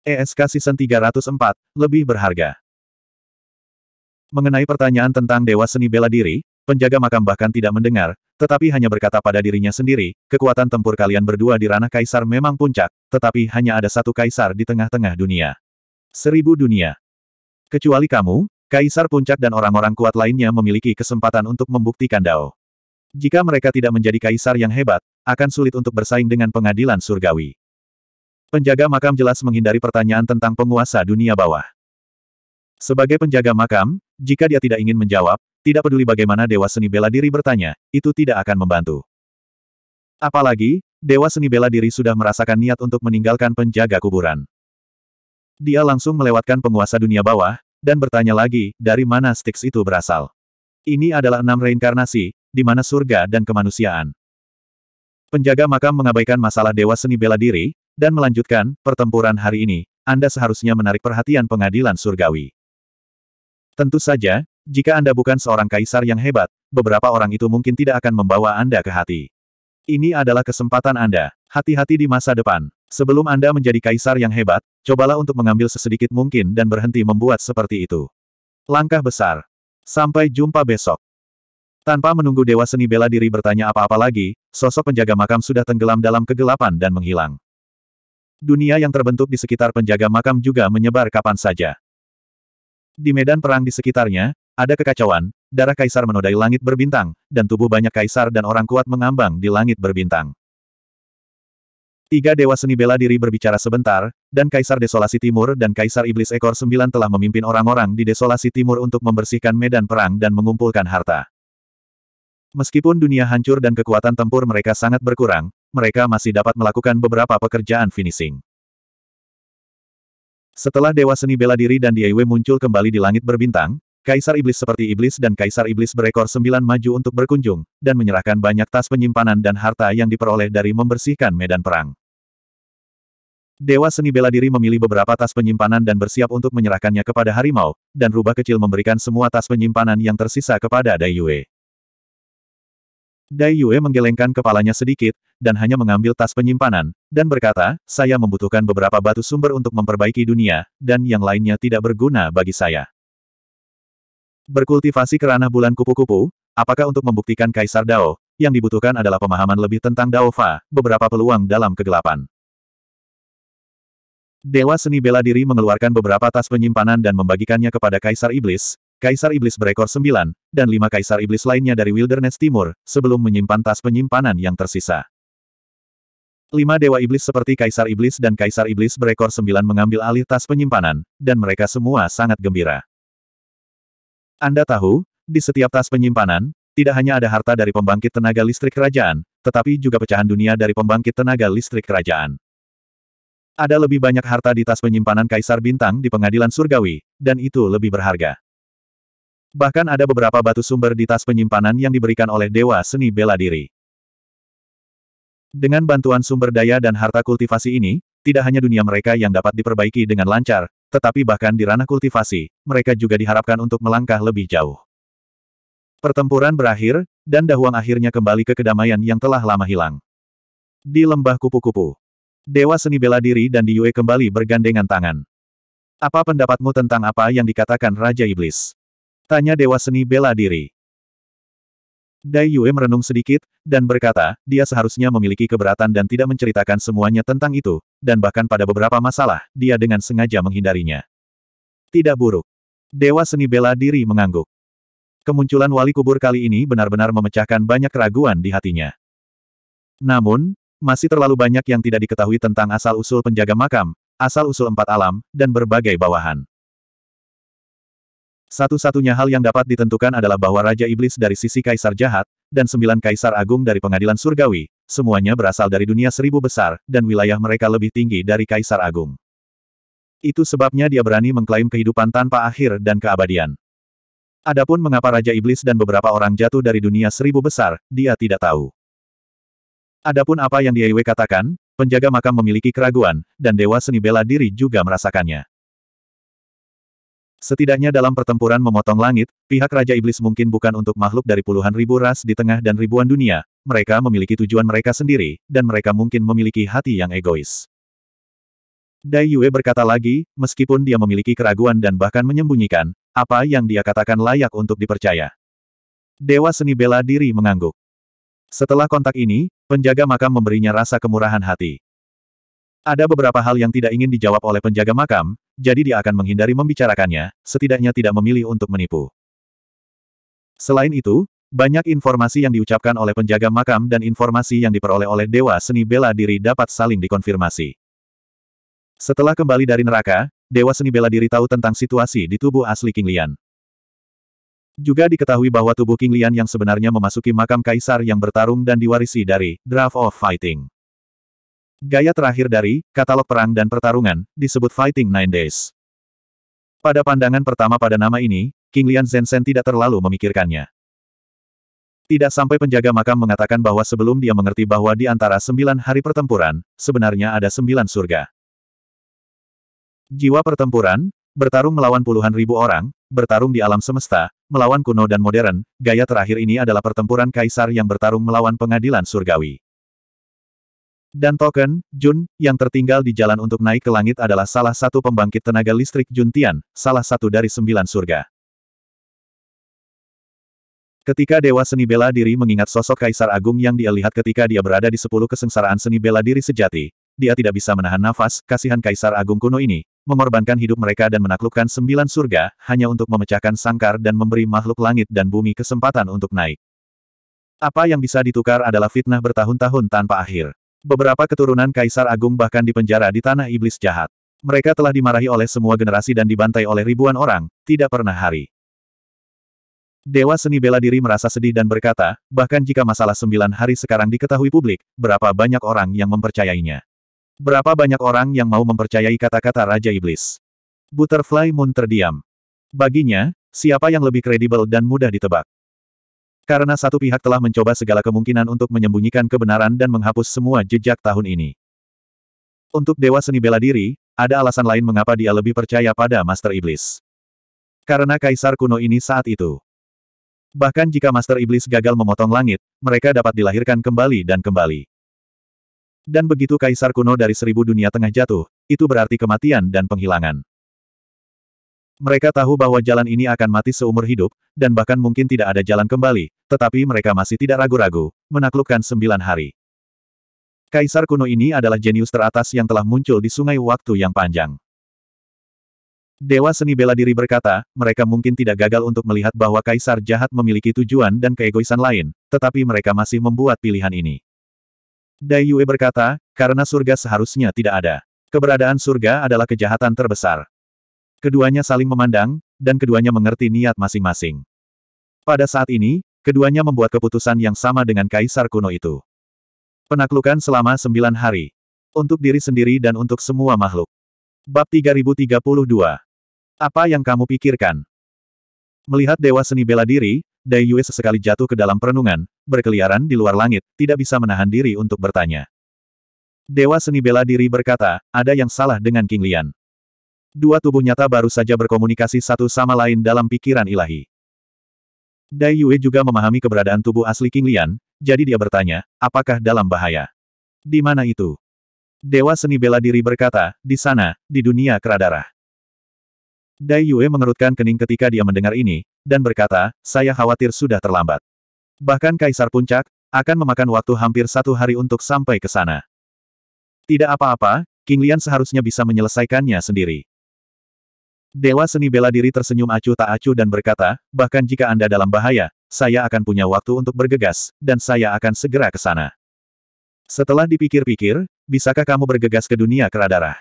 ESK Season 304, lebih berharga. Mengenai pertanyaan tentang Dewa Seni Bela Diri, penjaga makam bahkan tidak mendengar, tetapi hanya berkata pada dirinya sendiri, kekuatan tempur kalian berdua di ranah kaisar memang puncak, tetapi hanya ada satu kaisar di tengah-tengah dunia. Seribu dunia. Kecuali kamu, kaisar puncak dan orang-orang kuat lainnya memiliki kesempatan untuk membuktikan Dao. Jika mereka tidak menjadi kaisar yang hebat, akan sulit untuk bersaing dengan pengadilan surgawi. Penjaga makam jelas menghindari pertanyaan tentang penguasa dunia bawah. Sebagai penjaga makam, jika dia tidak ingin menjawab, tidak peduli bagaimana Dewa Seni Bela Diri bertanya, itu tidak akan membantu. Apalagi, Dewa Seni Bela Diri sudah merasakan niat untuk meninggalkan penjaga kuburan. Dia langsung melewatkan penguasa dunia bawah, dan bertanya lagi, dari mana Styx itu berasal. Ini adalah enam reinkarnasi, di mana surga dan kemanusiaan. Penjaga makam mengabaikan masalah Dewa Seni Bela Diri, dan melanjutkan, pertempuran hari ini, Anda seharusnya menarik perhatian pengadilan surgawi. Tentu saja, jika Anda bukan seorang kaisar yang hebat, beberapa orang itu mungkin tidak akan membawa Anda ke hati. Ini adalah kesempatan Anda. Hati-hati di masa depan. Sebelum Anda menjadi kaisar yang hebat, cobalah untuk mengambil sesedikit mungkin dan berhenti membuat seperti itu. Langkah besar. Sampai jumpa besok. Tanpa menunggu Dewa Seni Bela Diri bertanya apa-apa lagi, sosok penjaga makam sudah tenggelam dalam kegelapan dan menghilang. Dunia yang terbentuk di sekitar penjaga makam juga menyebar kapan saja. Di medan perang di sekitarnya, ada kekacauan, darah kaisar menodai langit berbintang, dan tubuh banyak kaisar dan orang kuat mengambang di langit berbintang. Tiga dewa seni bela diri berbicara sebentar, dan Kaisar Desolasi Timur dan Kaisar Iblis Ekor Sembilan telah memimpin orang-orang di Desolasi Timur untuk membersihkan medan perang dan mengumpulkan harta. Meskipun dunia hancur dan kekuatan tempur mereka sangat berkurang, mereka masih dapat melakukan beberapa pekerjaan finishing. Setelah Dewa Seni Bela Diri dan Diewe muncul kembali di langit berbintang, Kaisar Iblis seperti Iblis dan Kaisar Iblis berekor sembilan maju untuk berkunjung, dan menyerahkan banyak tas penyimpanan dan harta yang diperoleh dari membersihkan medan perang. Dewa Seni Bela Diri memilih beberapa tas penyimpanan dan bersiap untuk menyerahkannya kepada harimau, dan rubah kecil memberikan semua tas penyimpanan yang tersisa kepada Dai Yue. Dai Yue menggelengkan kepalanya sedikit, dan hanya mengambil tas penyimpanan, dan berkata, saya membutuhkan beberapa batu sumber untuk memperbaiki dunia, dan yang lainnya tidak berguna bagi saya. Berkultivasi kerana bulan kupu-kupu, apakah untuk membuktikan Kaisar Dao, yang dibutuhkan adalah pemahaman lebih tentang Dao Fa, beberapa peluang dalam kegelapan. Dewa seni bela diri mengeluarkan beberapa tas penyimpanan dan membagikannya kepada Kaisar Iblis, Kaisar Iblis berekor sembilan, dan lima Kaisar Iblis lainnya dari Wilderness Timur, sebelum menyimpan tas penyimpanan yang tersisa. Lima Dewa Iblis seperti Kaisar Iblis dan Kaisar Iblis berekor sembilan mengambil alih tas penyimpanan, dan mereka semua sangat gembira. Anda tahu, di setiap tas penyimpanan, tidak hanya ada harta dari pembangkit tenaga listrik kerajaan, tetapi juga pecahan dunia dari pembangkit tenaga listrik kerajaan. Ada lebih banyak harta di tas penyimpanan Kaisar Bintang di pengadilan surgawi, dan itu lebih berharga. Bahkan ada beberapa batu sumber di tas penyimpanan yang diberikan oleh Dewa Seni Bela Diri. Dengan bantuan sumber daya dan harta kultivasi ini, tidak hanya dunia mereka yang dapat diperbaiki dengan lancar, tetapi bahkan di ranah kultivasi, mereka juga diharapkan untuk melangkah lebih jauh. Pertempuran berakhir, dan Dahuang akhirnya kembali ke kedamaian yang telah lama hilang. Di lembah kupu-kupu, Dewa seni bela diri dan di Yue kembali bergandengan tangan. Apa pendapatmu tentang apa yang dikatakan Raja Iblis? Tanya Dewa seni bela diri. Dai Yue merenung sedikit, dan berkata, dia seharusnya memiliki keberatan dan tidak menceritakan semuanya tentang itu, dan bahkan pada beberapa masalah, dia dengan sengaja menghindarinya. Tidak buruk. Dewa seni bela diri mengangguk. Kemunculan wali kubur kali ini benar-benar memecahkan banyak keraguan di hatinya. Namun, masih terlalu banyak yang tidak diketahui tentang asal-usul penjaga makam, asal-usul empat alam, dan berbagai bawahan. Satu-satunya hal yang dapat ditentukan adalah bahwa Raja Iblis dari sisi Kaisar Jahat, dan sembilan Kaisar Agung dari pengadilan surgawi, semuanya berasal dari dunia seribu besar, dan wilayah mereka lebih tinggi dari Kaisar Agung. Itu sebabnya dia berani mengklaim kehidupan tanpa akhir dan keabadian. Adapun mengapa Raja Iblis dan beberapa orang jatuh dari dunia seribu besar, dia tidak tahu. Adapun apa yang Diewe katakan, penjaga makam memiliki keraguan, dan Dewa Seni Bela Diri juga merasakannya. Setidaknya dalam pertempuran memotong langit, pihak Raja Iblis mungkin bukan untuk makhluk dari puluhan ribu ras di tengah dan ribuan dunia, mereka memiliki tujuan mereka sendiri, dan mereka mungkin memiliki hati yang egois. Dai Yue berkata lagi, meskipun dia memiliki keraguan dan bahkan menyembunyikan, apa yang dia katakan layak untuk dipercaya. Dewa seni bela diri mengangguk. Setelah kontak ini, penjaga makam memberinya rasa kemurahan hati. Ada beberapa hal yang tidak ingin dijawab oleh penjaga makam, jadi dia akan menghindari membicarakannya, setidaknya tidak memilih untuk menipu. Selain itu, banyak informasi yang diucapkan oleh penjaga makam dan informasi yang diperoleh oleh Dewa Seni Bela Diri dapat saling dikonfirmasi. Setelah kembali dari neraka, Dewa Seni Bela Diri tahu tentang situasi di tubuh asli King Lian. Juga diketahui bahwa tubuh King Lian yang sebenarnya memasuki makam kaisar yang bertarung dan diwarisi dari Draft of Fighting. Gaya terakhir dari katalog perang dan pertarungan disebut Fighting Nine Days. Pada pandangan pertama pada nama ini, King Lian Zhenzhen tidak terlalu memikirkannya. Tidak sampai penjaga makam mengatakan bahwa sebelum dia mengerti bahwa di antara sembilan hari pertempuran, sebenarnya ada sembilan surga. Jiwa pertempuran, bertarung melawan puluhan ribu orang, bertarung di alam semesta, melawan kuno dan modern, gaya terakhir ini adalah pertempuran kaisar yang bertarung melawan pengadilan surgawi. Dan token, Jun, yang tertinggal di jalan untuk naik ke langit adalah salah satu pembangkit tenaga listrik Juntian, salah satu dari sembilan surga. Ketika Dewa Seni Bela Diri mengingat sosok Kaisar Agung yang dia lihat ketika dia berada di sepuluh kesengsaraan seni bela diri sejati, dia tidak bisa menahan nafas, kasihan Kaisar Agung kuno ini, mengorbankan hidup mereka dan menaklukkan sembilan surga, hanya untuk memecahkan sangkar dan memberi makhluk langit dan bumi kesempatan untuk naik. Apa yang bisa ditukar adalah fitnah bertahun-tahun tanpa akhir. Beberapa keturunan Kaisar Agung bahkan dipenjara di tanah iblis jahat. Mereka telah dimarahi oleh semua generasi dan dibantai oleh ribuan orang, tidak pernah hari. Dewa seni bela diri merasa sedih dan berkata, bahkan jika masalah sembilan hari sekarang diketahui publik, berapa banyak orang yang mempercayainya. Berapa banyak orang yang mau mempercayai kata-kata Raja Iblis. Butterfly Moon terdiam. Baginya, siapa yang lebih kredibel dan mudah ditebak? Karena satu pihak telah mencoba segala kemungkinan untuk menyembunyikan kebenaran dan menghapus semua jejak tahun ini. Untuk Dewa Seni Bela Diri, ada alasan lain mengapa dia lebih percaya pada Master Iblis. Karena Kaisar kuno ini saat itu. Bahkan jika Master Iblis gagal memotong langit, mereka dapat dilahirkan kembali dan kembali. Dan begitu Kaisar kuno dari seribu dunia tengah jatuh, itu berarti kematian dan penghilangan. Mereka tahu bahwa jalan ini akan mati seumur hidup, dan bahkan mungkin tidak ada jalan kembali, tetapi mereka masih tidak ragu-ragu, menaklukkan sembilan hari. Kaisar kuno ini adalah jenius teratas yang telah muncul di sungai waktu yang panjang. Dewa seni bela diri berkata, mereka mungkin tidak gagal untuk melihat bahwa kaisar jahat memiliki tujuan dan keegoisan lain, tetapi mereka masih membuat pilihan ini. Dai Yue berkata, karena surga seharusnya tidak ada. Keberadaan surga adalah kejahatan terbesar. Keduanya saling memandang, dan keduanya mengerti niat masing-masing. Pada saat ini, keduanya membuat keputusan yang sama dengan kaisar kuno itu. Penaklukan selama sembilan hari. Untuk diri sendiri dan untuk semua makhluk. Bab 3032. Apa yang kamu pikirkan? Melihat dewa seni bela diri, Dai Yue sesekali jatuh ke dalam perenungan, berkeliaran di luar langit, tidak bisa menahan diri untuk bertanya. Dewa seni bela diri berkata, ada yang salah dengan King Lian. Dua tubuh nyata baru saja berkomunikasi satu sama lain dalam pikiran ilahi. Dai Yue juga memahami keberadaan tubuh asli King Lian, jadi dia bertanya, apakah dalam bahaya? Di mana itu? Dewa seni bela diri berkata, di sana, di dunia keradara. Dai Yue mengerutkan kening ketika dia mendengar ini, dan berkata, saya khawatir sudah terlambat. Bahkan Kaisar Puncak, akan memakan waktu hampir satu hari untuk sampai ke sana. Tidak apa-apa, King Lian seharusnya bisa menyelesaikannya sendiri. Dewa seni bela diri tersenyum acuh tak acuh dan berkata, bahkan jika Anda dalam bahaya, saya akan punya waktu untuk bergegas, dan saya akan segera ke sana. Setelah dipikir-pikir, bisakah kamu bergegas ke dunia keradarah?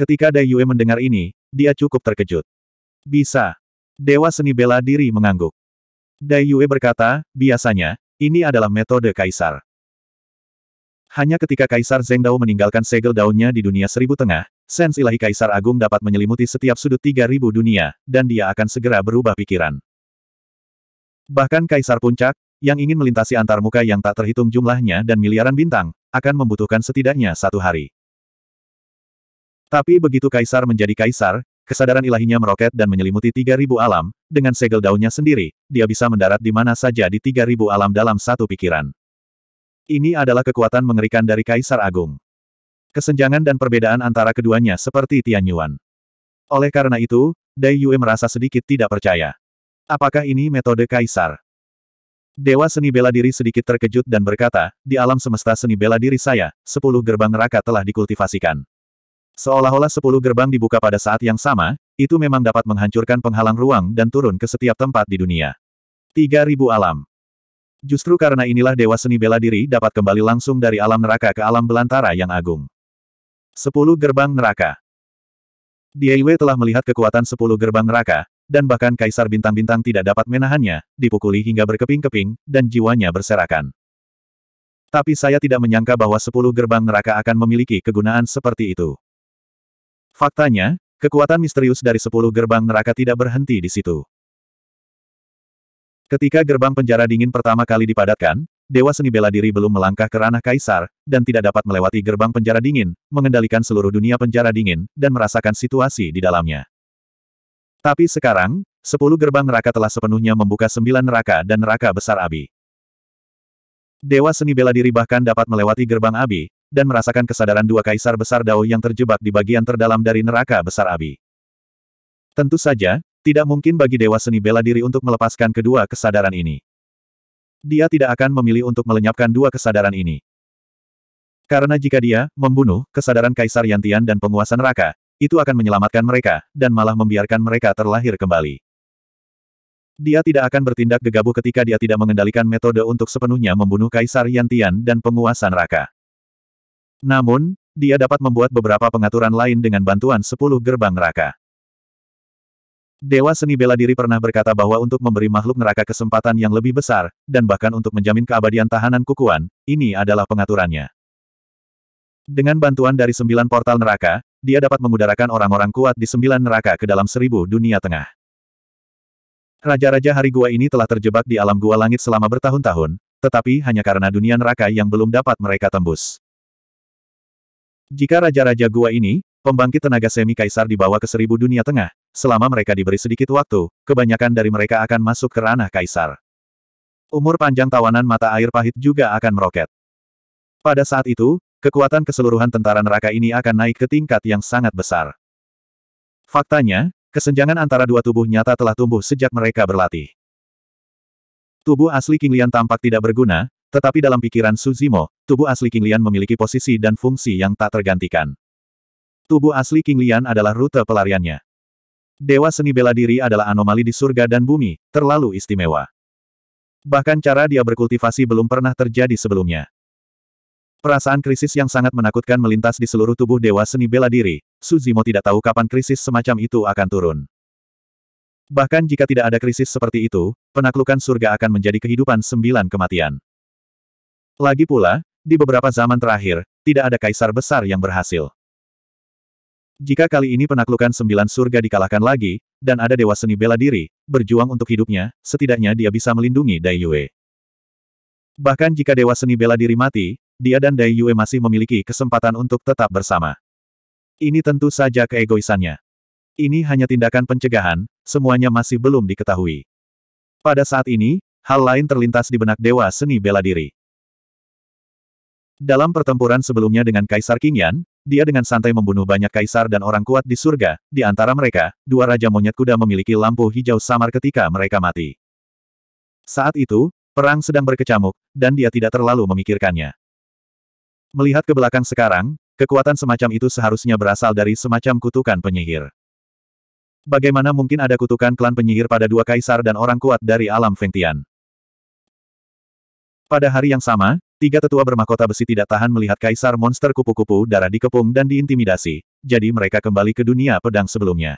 Ketika Dai Yue mendengar ini, dia cukup terkejut. Bisa. Dewa seni bela diri mengangguk. Dai Yue berkata, biasanya, ini adalah metode kaisar. Hanya ketika Kaisar Zeng Dao meninggalkan segel daunnya di dunia seribu tengah, Sens ilahi Kaisar Agung dapat menyelimuti setiap sudut 3000 dunia, dan dia akan segera berubah pikiran. Bahkan Kaisar Puncak, yang ingin melintasi antarmuka yang tak terhitung jumlahnya dan miliaran bintang, akan membutuhkan setidaknya satu hari. Tapi begitu Kaisar menjadi Kaisar, kesadaran ilahinya meroket dan menyelimuti 3000 alam, dengan segel daunnya sendiri, dia bisa mendarat di mana saja di 3000 alam dalam satu pikiran. Ini adalah kekuatan mengerikan dari Kaisar Agung. Kesenjangan dan perbedaan antara keduanya seperti Tian Yuan. Oleh karena itu, Dai Yue merasa sedikit tidak percaya. Apakah ini metode kaisar? Dewa seni bela diri sedikit terkejut dan berkata, di alam semesta seni bela diri saya, sepuluh gerbang neraka telah dikultivasikan. Seolah-olah sepuluh gerbang dibuka pada saat yang sama, itu memang dapat menghancurkan penghalang ruang dan turun ke setiap tempat di dunia. 3000 alam. Justru karena inilah dewa seni bela diri dapat kembali langsung dari alam neraka ke alam belantara yang agung. Sepuluh gerbang neraka. Diewe telah melihat kekuatan sepuluh gerbang neraka, dan bahkan kaisar bintang-bintang tidak dapat menahannya, dipukuli hingga berkeping-keping, dan jiwanya berserakan. Tapi saya tidak menyangka bahwa sepuluh gerbang neraka akan memiliki kegunaan seperti itu. Faktanya, kekuatan misterius dari sepuluh gerbang neraka tidak berhenti di situ. Ketika gerbang penjara dingin pertama kali dipadatkan, Dewa Seni Bela Diri belum melangkah ke ranah kaisar, dan tidak dapat melewati gerbang penjara dingin, mengendalikan seluruh dunia penjara dingin, dan merasakan situasi di dalamnya. Tapi sekarang, sepuluh gerbang neraka telah sepenuhnya membuka sembilan neraka dan neraka besar Abi. Dewa Seni Bela Diri bahkan dapat melewati gerbang Abi, dan merasakan kesadaran dua kaisar besar Dao yang terjebak di bagian terdalam dari neraka besar Abi. Tentu saja, tidak mungkin bagi Dewa Seni Bela Diri untuk melepaskan kedua kesadaran ini. Dia tidak akan memilih untuk melenyapkan dua kesadaran ini. Karena jika dia membunuh kesadaran Kaisar Yantian dan penguasa neraka, itu akan menyelamatkan mereka, dan malah membiarkan mereka terlahir kembali. Dia tidak akan bertindak gegabah ketika dia tidak mengendalikan metode untuk sepenuhnya membunuh Kaisar Yantian dan penguasa neraka. Namun, dia dapat membuat beberapa pengaturan lain dengan bantuan sepuluh gerbang neraka. Dewa seni bela diri pernah berkata bahwa untuk memberi makhluk neraka kesempatan yang lebih besar, dan bahkan untuk menjamin keabadian tahanan kukuan, ini adalah pengaturannya. Dengan bantuan dari sembilan portal neraka, dia dapat mengudarakan orang-orang kuat di sembilan neraka ke dalam seribu dunia tengah. Raja-raja hari gua ini telah terjebak di alam gua langit selama bertahun-tahun, tetapi hanya karena dunia neraka yang belum dapat mereka tembus. Jika raja-raja gua ini, pembangkit tenaga semi kaisar dibawa ke seribu dunia tengah, Selama mereka diberi sedikit waktu, kebanyakan dari mereka akan masuk ke ranah kaisar. Umur panjang tawanan mata air pahit juga akan meroket. Pada saat itu, kekuatan keseluruhan tentara neraka ini akan naik ke tingkat yang sangat besar. Faktanya, kesenjangan antara dua tubuh nyata telah tumbuh sejak mereka berlatih. Tubuh asli King Lian tampak tidak berguna, tetapi dalam pikiran Suzimo, tubuh asli King Lian memiliki posisi dan fungsi yang tak tergantikan. Tubuh asli King Lian adalah rute pelariannya. Dewa seni bela diri adalah anomali di surga dan bumi, terlalu istimewa. Bahkan cara dia berkultivasi belum pernah terjadi sebelumnya. Perasaan krisis yang sangat menakutkan melintas di seluruh tubuh Dewa Seni Bela Diri, Suzimo tidak tahu kapan krisis semacam itu akan turun. Bahkan jika tidak ada krisis seperti itu, penaklukan surga akan menjadi kehidupan sembilan kematian. Lagi pula, di beberapa zaman terakhir, tidak ada kaisar besar yang berhasil. Jika kali ini penaklukan sembilan surga dikalahkan lagi, dan ada dewa seni bela diri, berjuang untuk hidupnya, setidaknya dia bisa melindungi Dai Yue. Bahkan jika dewa seni bela diri mati, dia dan Dai Yue masih memiliki kesempatan untuk tetap bersama. Ini tentu saja keegoisannya. Ini hanya tindakan pencegahan, semuanya masih belum diketahui. Pada saat ini, hal lain terlintas di benak dewa seni bela diri. Dalam pertempuran sebelumnya dengan Kaisar Qingyan, dia dengan santai membunuh banyak kaisar dan orang kuat di surga, di antara mereka, dua raja monyet kuda memiliki lampu hijau samar ketika mereka mati. Saat itu, perang sedang berkecamuk, dan dia tidak terlalu memikirkannya. Melihat ke belakang sekarang, kekuatan semacam itu seharusnya berasal dari semacam kutukan penyihir. Bagaimana mungkin ada kutukan klan penyihir pada dua kaisar dan orang kuat dari alam Fengtian? Pada hari yang sama, Tiga tetua bermahkota besi tidak tahan melihat kaisar monster kupu-kupu darah dikepung dan diintimidasi, jadi mereka kembali ke dunia pedang sebelumnya.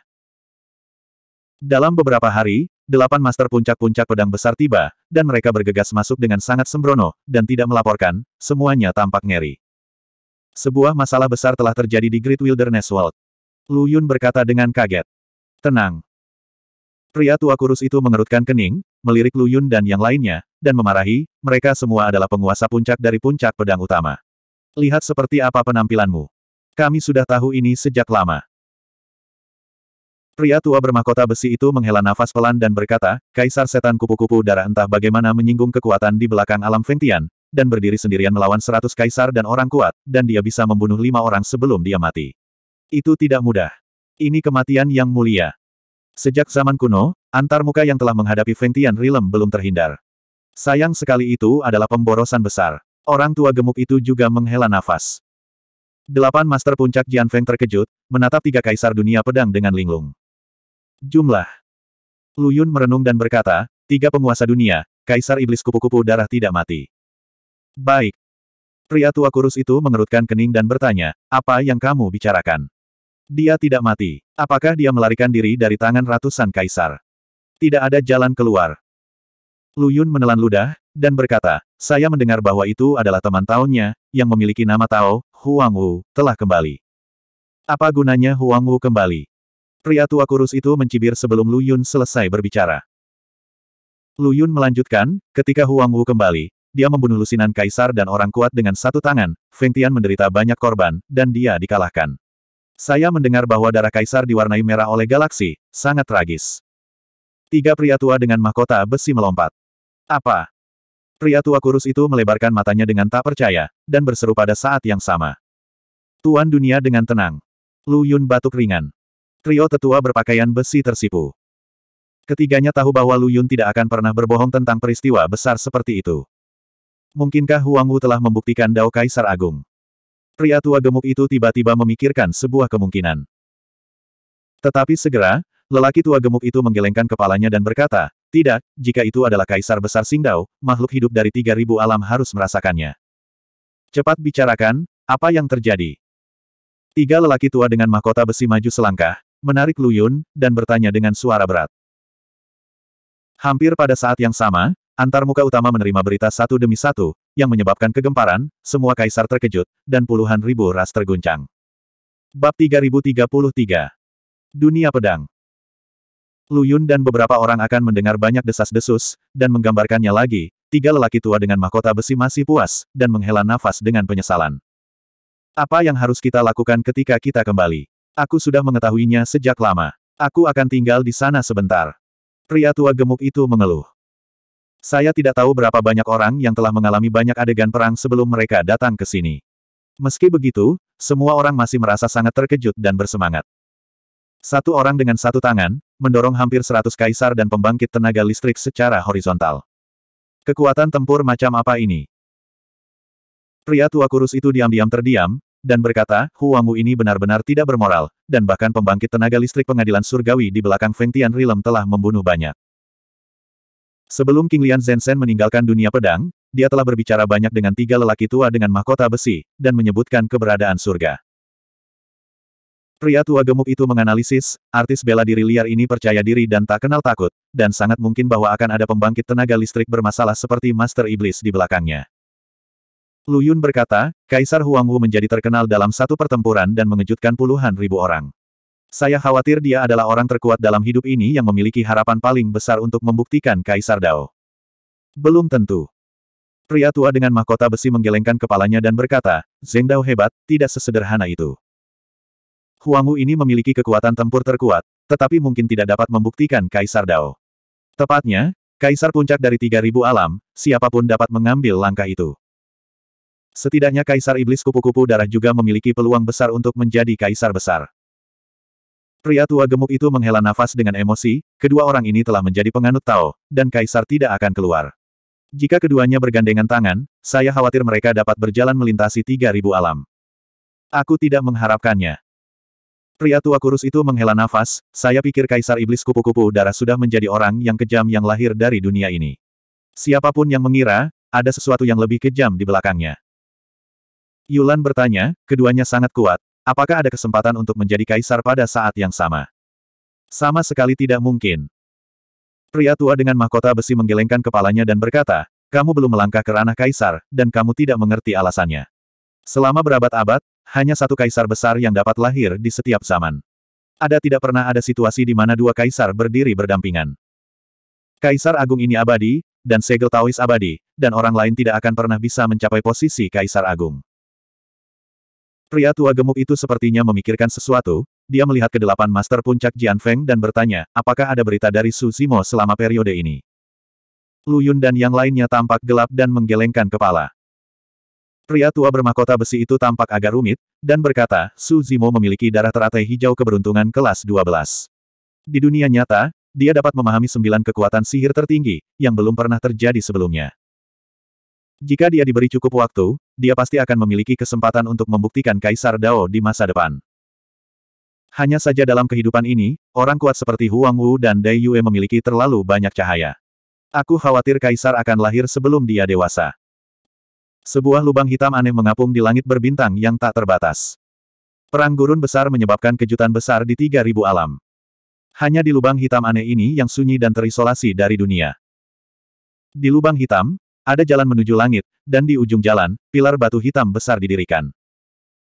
Dalam beberapa hari, delapan master puncak-puncak pedang besar tiba, dan mereka bergegas masuk dengan sangat sembrono, dan tidak melaporkan, semuanya tampak ngeri. Sebuah masalah besar telah terjadi di Great Wilderness World. Lu Yun berkata dengan kaget. Tenang. Pria tua kurus itu mengerutkan kening, melirik Lu Yun dan yang lainnya, dan memarahi, mereka semua adalah penguasa puncak dari puncak pedang utama. Lihat seperti apa penampilanmu. Kami sudah tahu ini sejak lama. Pria tua bermahkota besi itu menghela nafas pelan dan berkata, Kaisar setan kupu-kupu darah entah bagaimana menyinggung kekuatan di belakang alam Fengtian, dan berdiri sendirian melawan seratus kaisar dan orang kuat, dan dia bisa membunuh lima orang sebelum dia mati. Itu tidak mudah. Ini kematian yang mulia. Sejak zaman kuno, antar muka yang telah menghadapi Feng Tian Rilem belum terhindar. Sayang sekali itu adalah pemborosan besar. Orang tua gemuk itu juga menghela nafas. Delapan master puncak Jian Feng terkejut, menatap tiga kaisar dunia pedang dengan linglung. Jumlah. Lu Yun merenung dan berkata, tiga penguasa dunia, kaisar iblis kupu-kupu darah tidak mati. Baik, Pria tua kurus itu mengerutkan kening dan bertanya, apa yang kamu bicarakan? Dia tidak mati. Apakah dia melarikan diri dari tangan ratusan kaisar? Tidak ada jalan keluar. Lu Yun menelan ludah, dan berkata, saya mendengar bahwa itu adalah teman tao yang memiliki nama Tao, Huang Wu, telah kembali. Apa gunanya Huang Wu kembali? Pria tua kurus itu mencibir sebelum Lu Yun selesai berbicara. Lu Yun melanjutkan, ketika Huang Wu kembali, dia membunuh lusinan kaisar dan orang kuat dengan satu tangan, Feng Tian menderita banyak korban, dan dia dikalahkan. Saya mendengar bahwa darah kaisar diwarnai merah oleh galaksi, sangat tragis. Tiga pria tua dengan mahkota besi melompat. Apa? Pria tua kurus itu melebarkan matanya dengan tak percaya, dan berseru pada saat yang sama. Tuan dunia dengan tenang. Lu Yun batuk ringan. Trio tetua berpakaian besi tersipu. Ketiganya tahu bahwa Lu Yun tidak akan pernah berbohong tentang peristiwa besar seperti itu. Mungkinkah Huang Wu telah membuktikan Dao Kaisar Agung? Pria tua gemuk itu tiba-tiba memikirkan sebuah kemungkinan. Tetapi segera, lelaki tua gemuk itu menggelengkan kepalanya dan berkata, tidak, jika itu adalah kaisar besar Singdao, makhluk hidup dari 3000 alam harus merasakannya. Cepat bicarakan, apa yang terjadi? Tiga lelaki tua dengan mahkota besi maju selangkah, menarik Luyun, dan bertanya dengan suara berat. Hampir pada saat yang sama, Antar muka utama menerima berita satu demi satu, yang menyebabkan kegemparan, semua kaisar terkejut, dan puluhan ribu ras terguncang. Bab 3033 Dunia Pedang Lu Yun dan beberapa orang akan mendengar banyak desas-desus, dan menggambarkannya lagi, tiga lelaki tua dengan mahkota besi masih puas, dan menghela nafas dengan penyesalan. Apa yang harus kita lakukan ketika kita kembali? Aku sudah mengetahuinya sejak lama. Aku akan tinggal di sana sebentar. Pria tua gemuk itu mengeluh. Saya tidak tahu berapa banyak orang yang telah mengalami banyak adegan perang sebelum mereka datang ke sini. Meski begitu, semua orang masih merasa sangat terkejut dan bersemangat. Satu orang dengan satu tangan, mendorong hampir seratus kaisar dan pembangkit tenaga listrik secara horizontal. Kekuatan tempur macam apa ini? Pria tua kurus itu diam-diam terdiam, dan berkata, Huangwu ini benar-benar tidak bermoral, dan bahkan pembangkit tenaga listrik pengadilan surgawi di belakang Feng Tian Rilem telah membunuh banyak. Sebelum King Lian Zensen meninggalkan dunia pedang, dia telah berbicara banyak dengan tiga lelaki tua dengan mahkota besi, dan menyebutkan keberadaan surga. Pria tua gemuk itu menganalisis, artis bela diri liar ini percaya diri dan tak kenal takut, dan sangat mungkin bahwa akan ada pembangkit tenaga listrik bermasalah seperti Master Iblis di belakangnya. Lu Yun berkata, Kaisar Huangwu menjadi terkenal dalam satu pertempuran dan mengejutkan puluhan ribu orang. Saya khawatir dia adalah orang terkuat dalam hidup ini yang memiliki harapan paling besar untuk membuktikan Kaisar Dao. Belum tentu. Pria tua dengan mahkota besi menggelengkan kepalanya dan berkata, Zeng Dao hebat, tidak sesederhana itu. Huang Wu ini memiliki kekuatan tempur terkuat, tetapi mungkin tidak dapat membuktikan Kaisar Dao. Tepatnya, Kaisar puncak dari 3000 alam, siapapun dapat mengambil langkah itu. Setidaknya Kaisar Iblis Kupu-Kupu Darah juga memiliki peluang besar untuk menjadi Kaisar Besar. Pria tua gemuk itu menghela nafas dengan emosi, kedua orang ini telah menjadi penganut Tao, dan Kaisar tidak akan keluar. Jika keduanya bergandengan tangan, saya khawatir mereka dapat berjalan melintasi 3000 alam. Aku tidak mengharapkannya. Pria tua kurus itu menghela nafas, saya pikir Kaisar Iblis Kupu-Kupu Udara sudah menjadi orang yang kejam yang lahir dari dunia ini. Siapapun yang mengira, ada sesuatu yang lebih kejam di belakangnya. Yulan bertanya, keduanya sangat kuat, Apakah ada kesempatan untuk menjadi kaisar pada saat yang sama? Sama sekali tidak mungkin. Pria tua dengan mahkota besi menggelengkan kepalanya dan berkata, kamu belum melangkah ke ranah kaisar, dan kamu tidak mengerti alasannya. Selama berabad-abad, hanya satu kaisar besar yang dapat lahir di setiap zaman. Ada tidak pernah ada situasi di mana dua kaisar berdiri berdampingan. Kaisar agung ini abadi, dan segel Taois abadi, dan orang lain tidak akan pernah bisa mencapai posisi kaisar agung. Pria tua gemuk itu sepertinya memikirkan sesuatu, dia melihat ke delapan master puncak Jian Feng dan bertanya, apakah ada berita dari Su Zimo selama periode ini? Lu Yun dan yang lainnya tampak gelap dan menggelengkan kepala. Pria tua bermahkota besi itu tampak agak rumit, dan berkata, Su Zimo memiliki darah teratai hijau keberuntungan kelas 12. Di dunia nyata, dia dapat memahami sembilan kekuatan sihir tertinggi, yang belum pernah terjadi sebelumnya. Jika dia diberi cukup waktu, dia pasti akan memiliki kesempatan untuk membuktikan Kaisar Dao di masa depan. Hanya saja dalam kehidupan ini, orang kuat seperti Huang Wu dan Dai Yue memiliki terlalu banyak cahaya. Aku khawatir Kaisar akan lahir sebelum dia dewasa. Sebuah lubang hitam aneh mengapung di langit berbintang yang tak terbatas. Perang gurun besar menyebabkan kejutan besar di 3000 alam. Hanya di lubang hitam aneh ini yang sunyi dan terisolasi dari dunia. Di lubang hitam, ada jalan menuju langit, dan di ujung jalan, pilar batu hitam besar didirikan.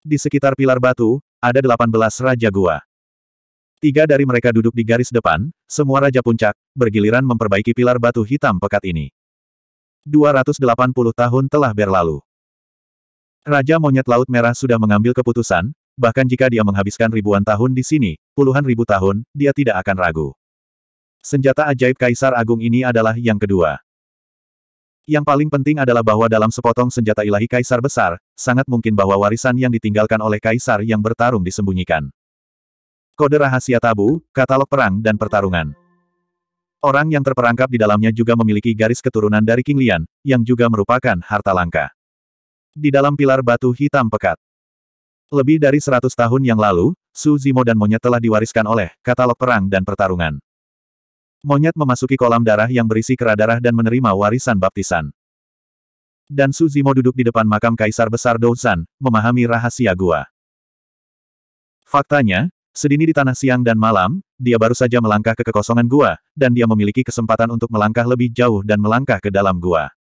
Di sekitar pilar batu, ada delapan belas raja gua. Tiga dari mereka duduk di garis depan, semua raja puncak, bergiliran memperbaiki pilar batu hitam pekat ini. 280 tahun telah berlalu. Raja Monyet Laut Merah sudah mengambil keputusan, bahkan jika dia menghabiskan ribuan tahun di sini, puluhan ribu tahun, dia tidak akan ragu. Senjata ajaib Kaisar Agung ini adalah yang kedua. Yang paling penting adalah bahwa dalam sepotong senjata ilahi kaisar besar, sangat mungkin bahwa warisan yang ditinggalkan oleh kaisar yang bertarung disembunyikan. Kode rahasia tabu, katalog perang dan pertarungan. Orang yang terperangkap di dalamnya juga memiliki garis keturunan dari King Lian, yang juga merupakan harta langka. Di dalam pilar batu hitam pekat. Lebih dari 100 tahun yang lalu, Su Zimo dan Monyet telah diwariskan oleh katalog perang dan pertarungan. Monyet memasuki kolam darah yang berisi kera darah dan menerima warisan baptisan. Dan Suzimo duduk di depan makam Kaisar Besar Douzan, memahami rahasia gua. Faktanya, sedini di tanah siang dan malam, dia baru saja melangkah ke kekosongan gua, dan dia memiliki kesempatan untuk melangkah lebih jauh dan melangkah ke dalam gua.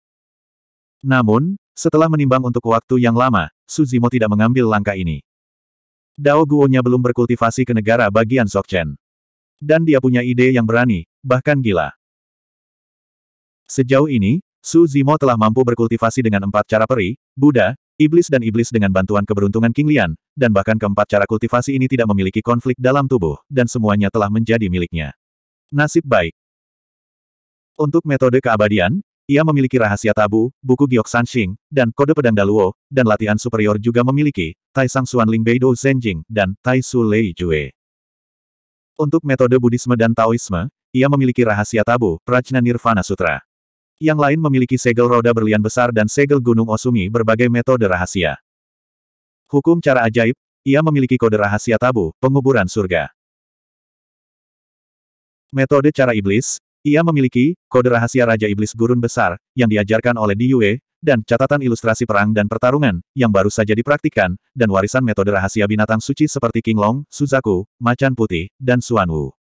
Namun, setelah menimbang untuk waktu yang lama, Suzimo tidak mengambil langkah ini. Dao Guonya belum berkultivasi ke negara bagian Sokchen. Dan dia punya ide yang berani, bahkan gila. Sejauh ini, Su Zimo telah mampu berkultivasi dengan empat cara peri, Buddha, Iblis dan Iblis dengan bantuan keberuntungan King Lian, dan bahkan keempat cara kultivasi ini tidak memiliki konflik dalam tubuh, dan semuanya telah menjadi miliknya. Nasib baik. Untuk metode keabadian, ia memiliki rahasia tabu, buku Giok Sanxing, dan kode pedang Daluo, dan latihan superior juga memiliki, Tai Sang suan Ling Beidou Zenjing, dan Tai Su Lei Jue. Untuk metode Buddhisme dan Taoisme, ia memiliki rahasia tabu, Prajna Nirvana Sutra. Yang lain memiliki segel roda berlian besar dan segel gunung Osumi berbagai metode rahasia. Hukum cara ajaib, ia memiliki kode rahasia tabu, penguburan surga. Metode cara iblis, ia memiliki kode rahasia Raja Iblis Gurun Besar, yang diajarkan oleh Di dan catatan ilustrasi perang dan pertarungan, yang baru saja dipraktikkan, dan warisan metode rahasia binatang suci seperti King Long, Suzaku, Macan Putih, dan Suanwu.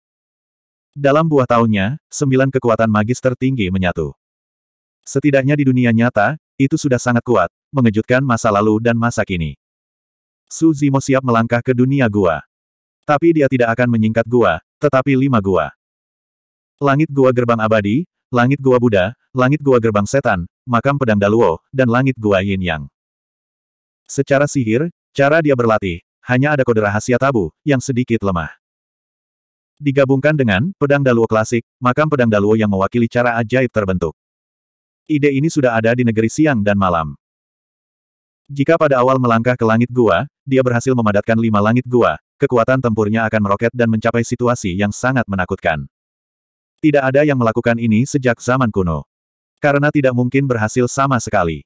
Dalam buah tahunnya, sembilan kekuatan magis tertinggi menyatu. Setidaknya di dunia nyata, itu sudah sangat kuat, mengejutkan masa lalu dan masa kini. Su Zimo siap melangkah ke dunia gua. Tapi dia tidak akan menyingkat gua, tetapi lima gua. Langit gua gerbang abadi, langit gua Buddha, langit gua gerbang setan, makam pedang Daluo, dan langit gua Yin Yang. Secara sihir, cara dia berlatih, hanya ada kode rahasia tabu, yang sedikit lemah. Digabungkan dengan pedang Daluo klasik, makam pedang Daluo yang mewakili cara ajaib terbentuk. Ide ini sudah ada di negeri siang dan malam. Jika pada awal melangkah ke langit gua, dia berhasil memadatkan lima langit gua, kekuatan tempurnya akan meroket dan mencapai situasi yang sangat menakutkan. Tidak ada yang melakukan ini sejak zaman kuno. Karena tidak mungkin berhasil sama sekali.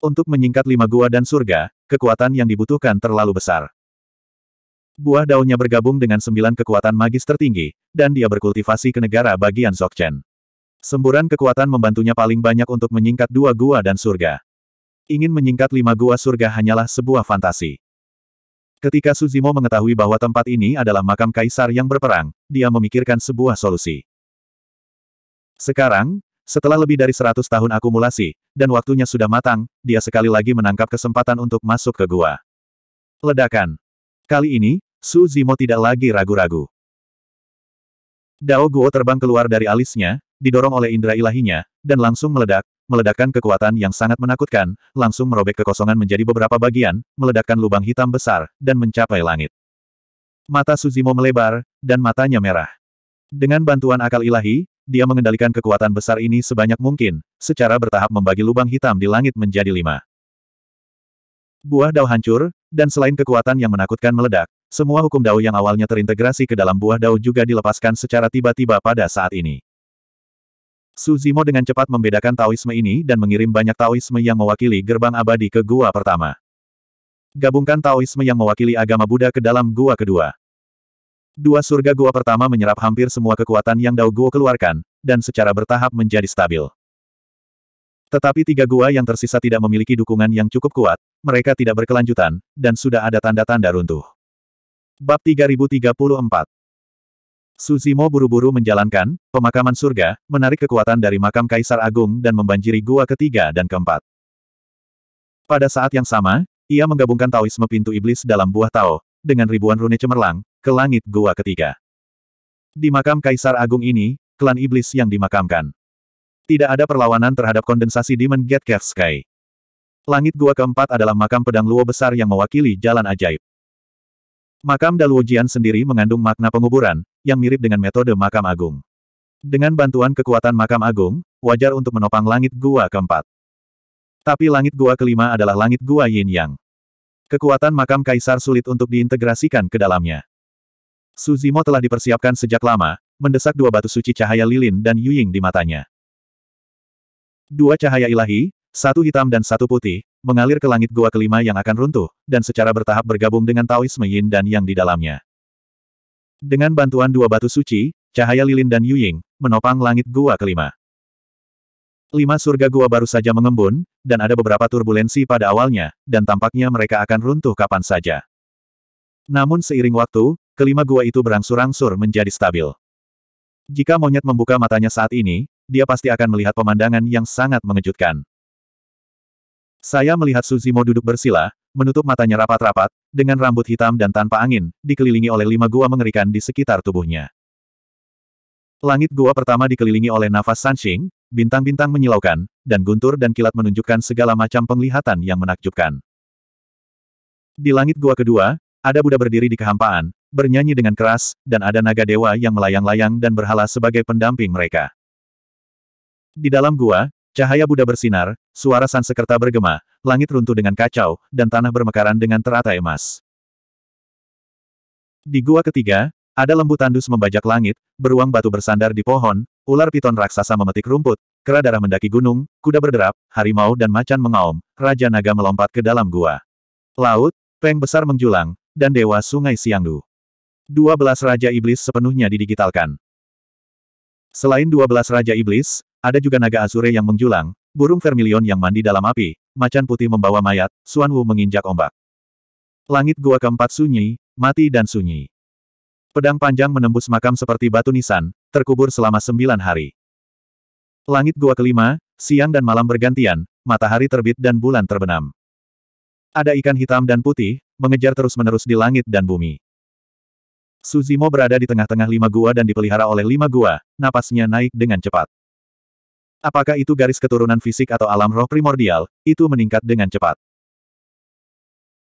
Untuk menyingkat lima gua dan surga, kekuatan yang dibutuhkan terlalu besar. Buah daunnya bergabung dengan sembilan kekuatan magis tertinggi, dan dia berkultivasi ke negara bagian Zokchen. Semburan kekuatan membantunya paling banyak untuk menyingkat dua gua dan surga. Ingin menyingkat lima gua surga hanyalah sebuah fantasi. Ketika Suzimo mengetahui bahwa tempat ini adalah makam kaisar yang berperang, dia memikirkan sebuah solusi. Sekarang, setelah lebih dari seratus tahun akumulasi, dan waktunya sudah matang, dia sekali lagi menangkap kesempatan untuk masuk ke gua. Ledakan. Kali ini, Su Zimo tidak lagi ragu-ragu. Dao Guo terbang keluar dari alisnya, didorong oleh indera ilahinya, dan langsung meledak, meledakkan kekuatan yang sangat menakutkan, langsung merobek kekosongan menjadi beberapa bagian, meledakkan lubang hitam besar, dan mencapai langit. Mata Suzimo melebar, dan matanya merah. Dengan bantuan akal ilahi, dia mengendalikan kekuatan besar ini sebanyak mungkin, secara bertahap membagi lubang hitam di langit menjadi lima. Buah dao hancur, dan selain kekuatan yang menakutkan meledak, semua hukum dao yang awalnya terintegrasi ke dalam buah dao juga dilepaskan secara tiba-tiba pada saat ini. Suzimo dengan cepat membedakan Taoisme ini dan mengirim banyak Taoisme yang mewakili gerbang abadi ke gua pertama. Gabungkan Taoisme yang mewakili agama Buddha ke dalam gua kedua. Dua surga gua pertama menyerap hampir semua kekuatan yang Dao Guo keluarkan, dan secara bertahap menjadi stabil. Tetapi tiga gua yang tersisa tidak memiliki dukungan yang cukup kuat, mereka tidak berkelanjutan, dan sudah ada tanda-tanda runtuh. Bab 3034 Suzimo buru-buru menjalankan pemakaman surga, menarik kekuatan dari makam Kaisar Agung dan membanjiri gua ketiga dan keempat. Pada saat yang sama, ia menggabungkan Taoisme pintu iblis dalam buah Tao, dengan ribuan rune cemerlang, ke langit gua ketiga. Di makam Kaisar Agung ini, klan iblis yang dimakamkan. Tidak ada perlawanan terhadap kondensasi Demon Gate Sky. Langit gua keempat adalah makam pedang luo besar yang mewakili jalan ajaib. Makam Daluojian sendiri mengandung makna penguburan, yang mirip dengan metode makam agung. Dengan bantuan kekuatan makam agung, wajar untuk menopang langit gua keempat. Tapi langit gua kelima adalah langit gua yin yang. Kekuatan makam kaisar sulit untuk diintegrasikan ke dalamnya. Suzimo telah dipersiapkan sejak lama, mendesak dua batu suci cahaya lilin dan Yuying di matanya. Dua cahaya ilahi, satu hitam dan satu putih, mengalir ke langit gua kelima yang akan runtuh, dan secara bertahap bergabung dengan Taoisme Yin dan Yang di dalamnya. Dengan bantuan dua batu suci, cahaya lilin dan Yuying, menopang langit gua kelima. Lima surga gua baru saja mengembun, dan ada beberapa turbulensi pada awalnya, dan tampaknya mereka akan runtuh kapan saja. Namun seiring waktu, kelima gua itu berangsur-angsur menjadi stabil. Jika monyet membuka matanya saat ini, dia pasti akan melihat pemandangan yang sangat mengejutkan. Saya melihat Suzimo duduk bersila, menutup matanya rapat-rapat, dengan rambut hitam dan tanpa angin, dikelilingi oleh lima gua mengerikan di sekitar tubuhnya. Langit gua pertama dikelilingi oleh nafas Sanxing, bintang-bintang menyilaukan, dan guntur dan kilat menunjukkan segala macam penglihatan yang menakjubkan. Di langit gua kedua, ada Buddha berdiri di kehampaan, bernyanyi dengan keras, dan ada naga dewa yang melayang-layang dan berhala sebagai pendamping mereka. Di dalam gua, cahaya Buddha bersinar, Suara Sansekerta bergema, langit runtuh dengan kacau, dan tanah bermekaran dengan teratai emas. Di gua ketiga, ada lembu tandus membajak langit, beruang batu bersandar di pohon, ular piton raksasa memetik rumput, kera darah mendaki gunung, kuda berderap, harimau dan macan mengaum, Raja Naga melompat ke dalam gua. Laut, peng besar menjulang, dan dewa sungai Siangdu. Dua belas Raja Iblis sepenuhnya didigitalkan. Selain dua belas Raja Iblis, ada juga naga Azure yang menjulang, Burung vermilion yang mandi dalam api, macan putih membawa mayat, Xuan Wu menginjak ombak. Langit gua keempat sunyi, mati dan sunyi. Pedang panjang menembus makam seperti batu nisan, terkubur selama sembilan hari. Langit gua kelima, siang dan malam bergantian, matahari terbit dan bulan terbenam. Ada ikan hitam dan putih, mengejar terus-menerus di langit dan bumi. Suzimo berada di tengah-tengah lima gua dan dipelihara oleh lima gua, napasnya naik dengan cepat. Apakah itu garis keturunan fisik atau alam roh primordial, itu meningkat dengan cepat.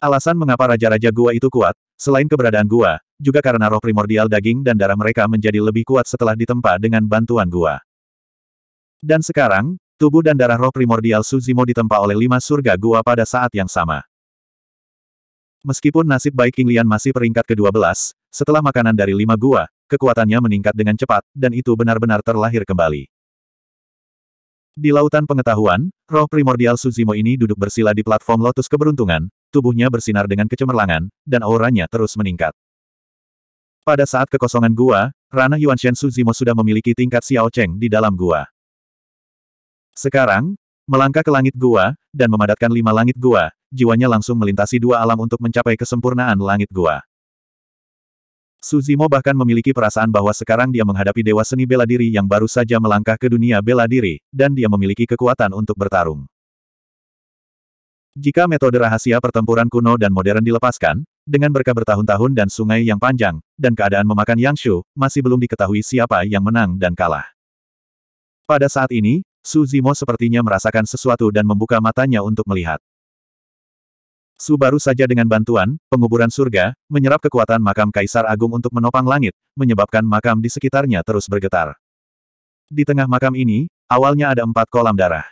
Alasan mengapa raja-raja gua itu kuat, selain keberadaan gua, juga karena roh primordial daging dan darah mereka menjadi lebih kuat setelah ditempa dengan bantuan gua. Dan sekarang, tubuh dan darah roh primordial Suzimo ditempa oleh lima surga gua pada saat yang sama. Meskipun nasib baik King Lian masih peringkat ke-12, setelah makanan dari lima gua, kekuatannya meningkat dengan cepat, dan itu benar-benar terlahir kembali. Di lautan pengetahuan, roh primordial Suzimo ini duduk bersila di platform lotus keberuntungan, tubuhnya bersinar dengan kecemerlangan, dan auranya terus meningkat. Pada saat kekosongan gua, ranah Yuanshen Suzimo sudah memiliki tingkat Xiao Cheng di dalam gua. Sekarang, melangkah ke langit gua, dan memadatkan lima langit gua, jiwanya langsung melintasi dua alam untuk mencapai kesempurnaan langit gua. Suzimo bahkan memiliki perasaan bahwa sekarang dia menghadapi dewa seni bela diri yang baru saja melangkah ke dunia bela diri, dan dia memiliki kekuatan untuk bertarung. Jika metode rahasia pertempuran kuno dan modern dilepaskan, dengan berkah bertahun-tahun dan sungai yang panjang, dan keadaan memakan Yang Shu, masih belum diketahui siapa yang menang dan kalah. Pada saat ini, Suzimo sepertinya merasakan sesuatu dan membuka matanya untuk melihat. Su baru saja dengan bantuan, penguburan surga, menyerap kekuatan makam Kaisar Agung untuk menopang langit, menyebabkan makam di sekitarnya terus bergetar. Di tengah makam ini, awalnya ada empat kolam darah.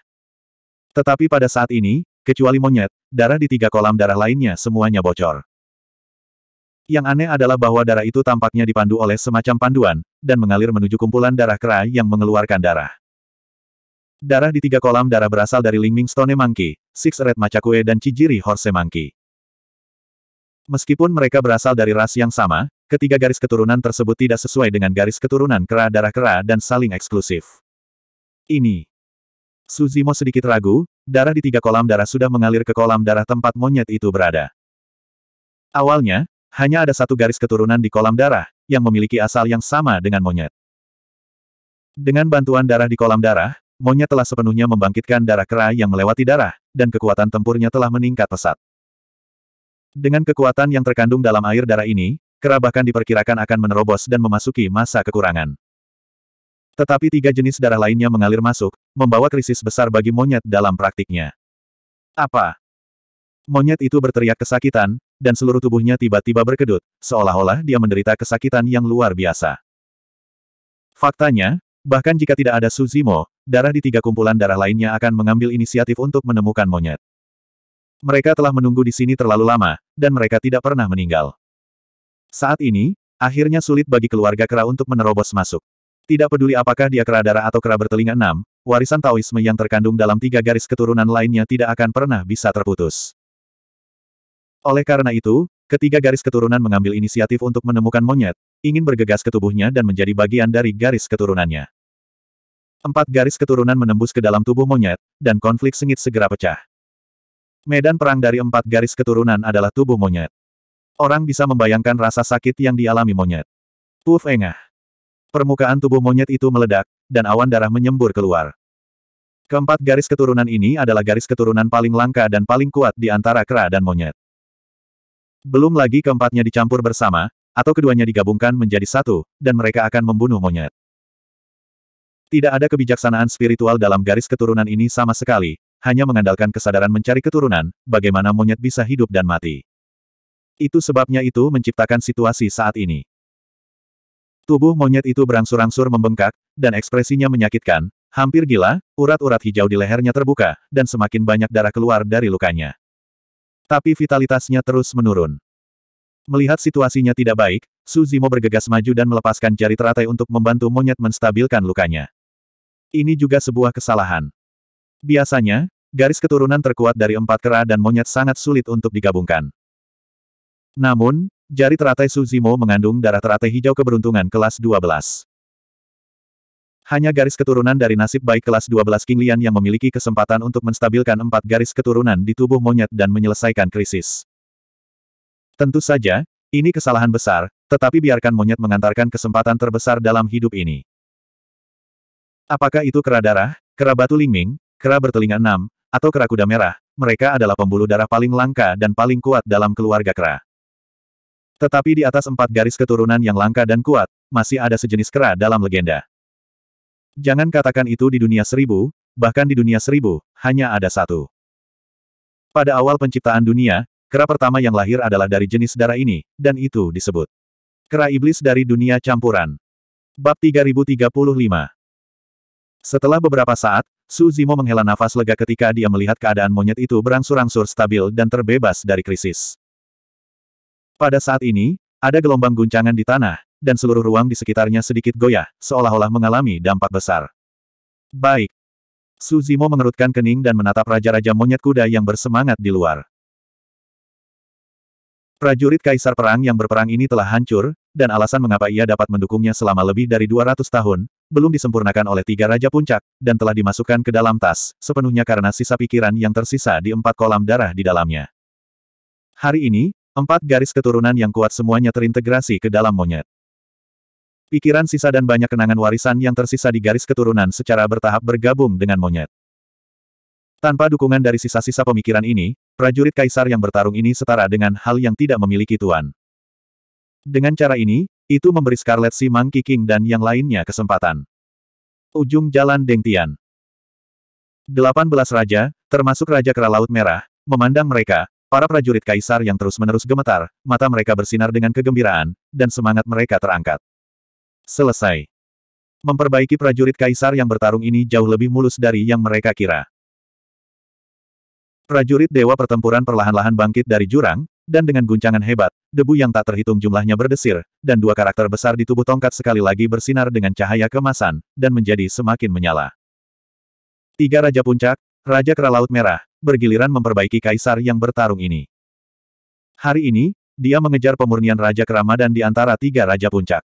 Tetapi pada saat ini, kecuali monyet, darah di tiga kolam darah lainnya semuanya bocor. Yang aneh adalah bahwa darah itu tampaknya dipandu oleh semacam panduan, dan mengalir menuju kumpulan darah kera yang mengeluarkan darah. Darah di tiga kolam darah berasal dari Lingming Stone Monkey, Six Red Machakue dan Cijiri Horse Monkey. Meskipun mereka berasal dari ras yang sama, ketiga garis keturunan tersebut tidak sesuai dengan garis keturunan kera darah kera dan saling eksklusif. Ini. Suzimo sedikit ragu, darah di tiga kolam darah sudah mengalir ke kolam darah tempat monyet itu berada. Awalnya, hanya ada satu garis keturunan di kolam darah, yang memiliki asal yang sama dengan monyet. Dengan bantuan darah di kolam darah, monyet telah sepenuhnya membangkitkan darah kera yang melewati darah, dan kekuatan tempurnya telah meningkat pesat. Dengan kekuatan yang terkandung dalam air darah ini, kera bahkan diperkirakan akan menerobos dan memasuki masa kekurangan. Tetapi tiga jenis darah lainnya mengalir masuk, membawa krisis besar bagi monyet dalam praktiknya. Apa? Monyet itu berteriak kesakitan, dan seluruh tubuhnya tiba-tiba berkedut, seolah-olah dia menderita kesakitan yang luar biasa. Faktanya, Bahkan jika tidak ada Suzimo, darah di tiga kumpulan darah lainnya akan mengambil inisiatif untuk menemukan monyet. Mereka telah menunggu di sini terlalu lama, dan mereka tidak pernah meninggal. Saat ini, akhirnya sulit bagi keluarga Kera untuk menerobos masuk. Tidak peduli apakah dia Kera darah atau Kera bertelinga enam, warisan Taoisme yang terkandung dalam tiga garis keturunan lainnya tidak akan pernah bisa terputus. Oleh karena itu, Ketiga garis keturunan mengambil inisiatif untuk menemukan monyet, ingin bergegas ke tubuhnya dan menjadi bagian dari garis keturunannya. Empat garis keturunan menembus ke dalam tubuh monyet, dan konflik sengit segera pecah. Medan perang dari empat garis keturunan adalah tubuh monyet. Orang bisa membayangkan rasa sakit yang dialami monyet. Puf engah. Permukaan tubuh monyet itu meledak, dan awan darah menyembur keluar. Keempat garis keturunan ini adalah garis keturunan paling langka dan paling kuat di antara kera dan monyet. Belum lagi keempatnya dicampur bersama, atau keduanya digabungkan menjadi satu, dan mereka akan membunuh monyet. Tidak ada kebijaksanaan spiritual dalam garis keturunan ini sama sekali, hanya mengandalkan kesadaran mencari keturunan, bagaimana monyet bisa hidup dan mati. Itu sebabnya itu menciptakan situasi saat ini. Tubuh monyet itu berangsur-angsur membengkak, dan ekspresinya menyakitkan, hampir gila, urat-urat hijau di lehernya terbuka, dan semakin banyak darah keluar dari lukanya. Tapi vitalitasnya terus menurun. Melihat situasinya tidak baik, Suzimo bergegas maju dan melepaskan jari teratai untuk membantu monyet menstabilkan lukanya. Ini juga sebuah kesalahan. Biasanya, garis keturunan terkuat dari empat kera dan monyet sangat sulit untuk digabungkan. Namun, jari teratai Suzimo mengandung darah teratai hijau keberuntungan kelas 12. Hanya garis keturunan dari nasib baik kelas 12 King Lian yang memiliki kesempatan untuk menstabilkan empat garis keturunan di tubuh monyet dan menyelesaikan krisis. Tentu saja, ini kesalahan besar, tetapi biarkan monyet mengantarkan kesempatan terbesar dalam hidup ini. Apakah itu kera darah, kera batu lingming, kera bertelinga enam, atau kera kuda merah, mereka adalah pembuluh darah paling langka dan paling kuat dalam keluarga kera. Tetapi di atas empat garis keturunan yang langka dan kuat, masih ada sejenis kera dalam legenda. Jangan katakan itu di dunia seribu, bahkan di dunia seribu, hanya ada satu. Pada awal penciptaan dunia, kera pertama yang lahir adalah dari jenis darah ini, dan itu disebut kera iblis dari dunia campuran. Bab 3035 Setelah beberapa saat, Su Zimo menghela nafas lega ketika dia melihat keadaan monyet itu berangsur-angsur stabil dan terbebas dari krisis. Pada saat ini, ada gelombang guncangan di tanah, dan seluruh ruang di sekitarnya sedikit goyah, seolah-olah mengalami dampak besar. Baik. Suzimo mengerutkan kening dan menatap raja-raja monyet kuda yang bersemangat di luar. Prajurit kaisar perang yang berperang ini telah hancur, dan alasan mengapa ia dapat mendukungnya selama lebih dari 200 tahun, belum disempurnakan oleh tiga raja puncak, dan telah dimasukkan ke dalam tas, sepenuhnya karena sisa pikiran yang tersisa di empat kolam darah di dalamnya. Hari ini, Empat garis keturunan yang kuat semuanya terintegrasi ke dalam monyet. Pikiran sisa dan banyak kenangan warisan yang tersisa di garis keturunan secara bertahap bergabung dengan monyet. Tanpa dukungan dari sisa-sisa pemikiran ini, prajurit kaisar yang bertarung ini setara dengan hal yang tidak memiliki tuan. Dengan cara ini, itu memberi Scarlet si Mang King dan yang lainnya kesempatan. Ujung Jalan Deng Dengtian 18 raja, termasuk Raja Kera Laut Merah, memandang mereka, para prajurit kaisar yang terus-menerus gemetar, mata mereka bersinar dengan kegembiraan, dan semangat mereka terangkat. Selesai. Memperbaiki prajurit kaisar yang bertarung ini jauh lebih mulus dari yang mereka kira. Prajurit dewa pertempuran perlahan-lahan bangkit dari jurang, dan dengan guncangan hebat, debu yang tak terhitung jumlahnya berdesir, dan dua karakter besar di tubuh tongkat sekali lagi bersinar dengan cahaya kemasan, dan menjadi semakin menyala. Tiga Raja Puncak, Raja Kera Laut Merah, bergiliran memperbaiki kaisar yang bertarung ini. Hari ini, dia mengejar pemurnian Raja Kerama dan di antara tiga Raja Puncak.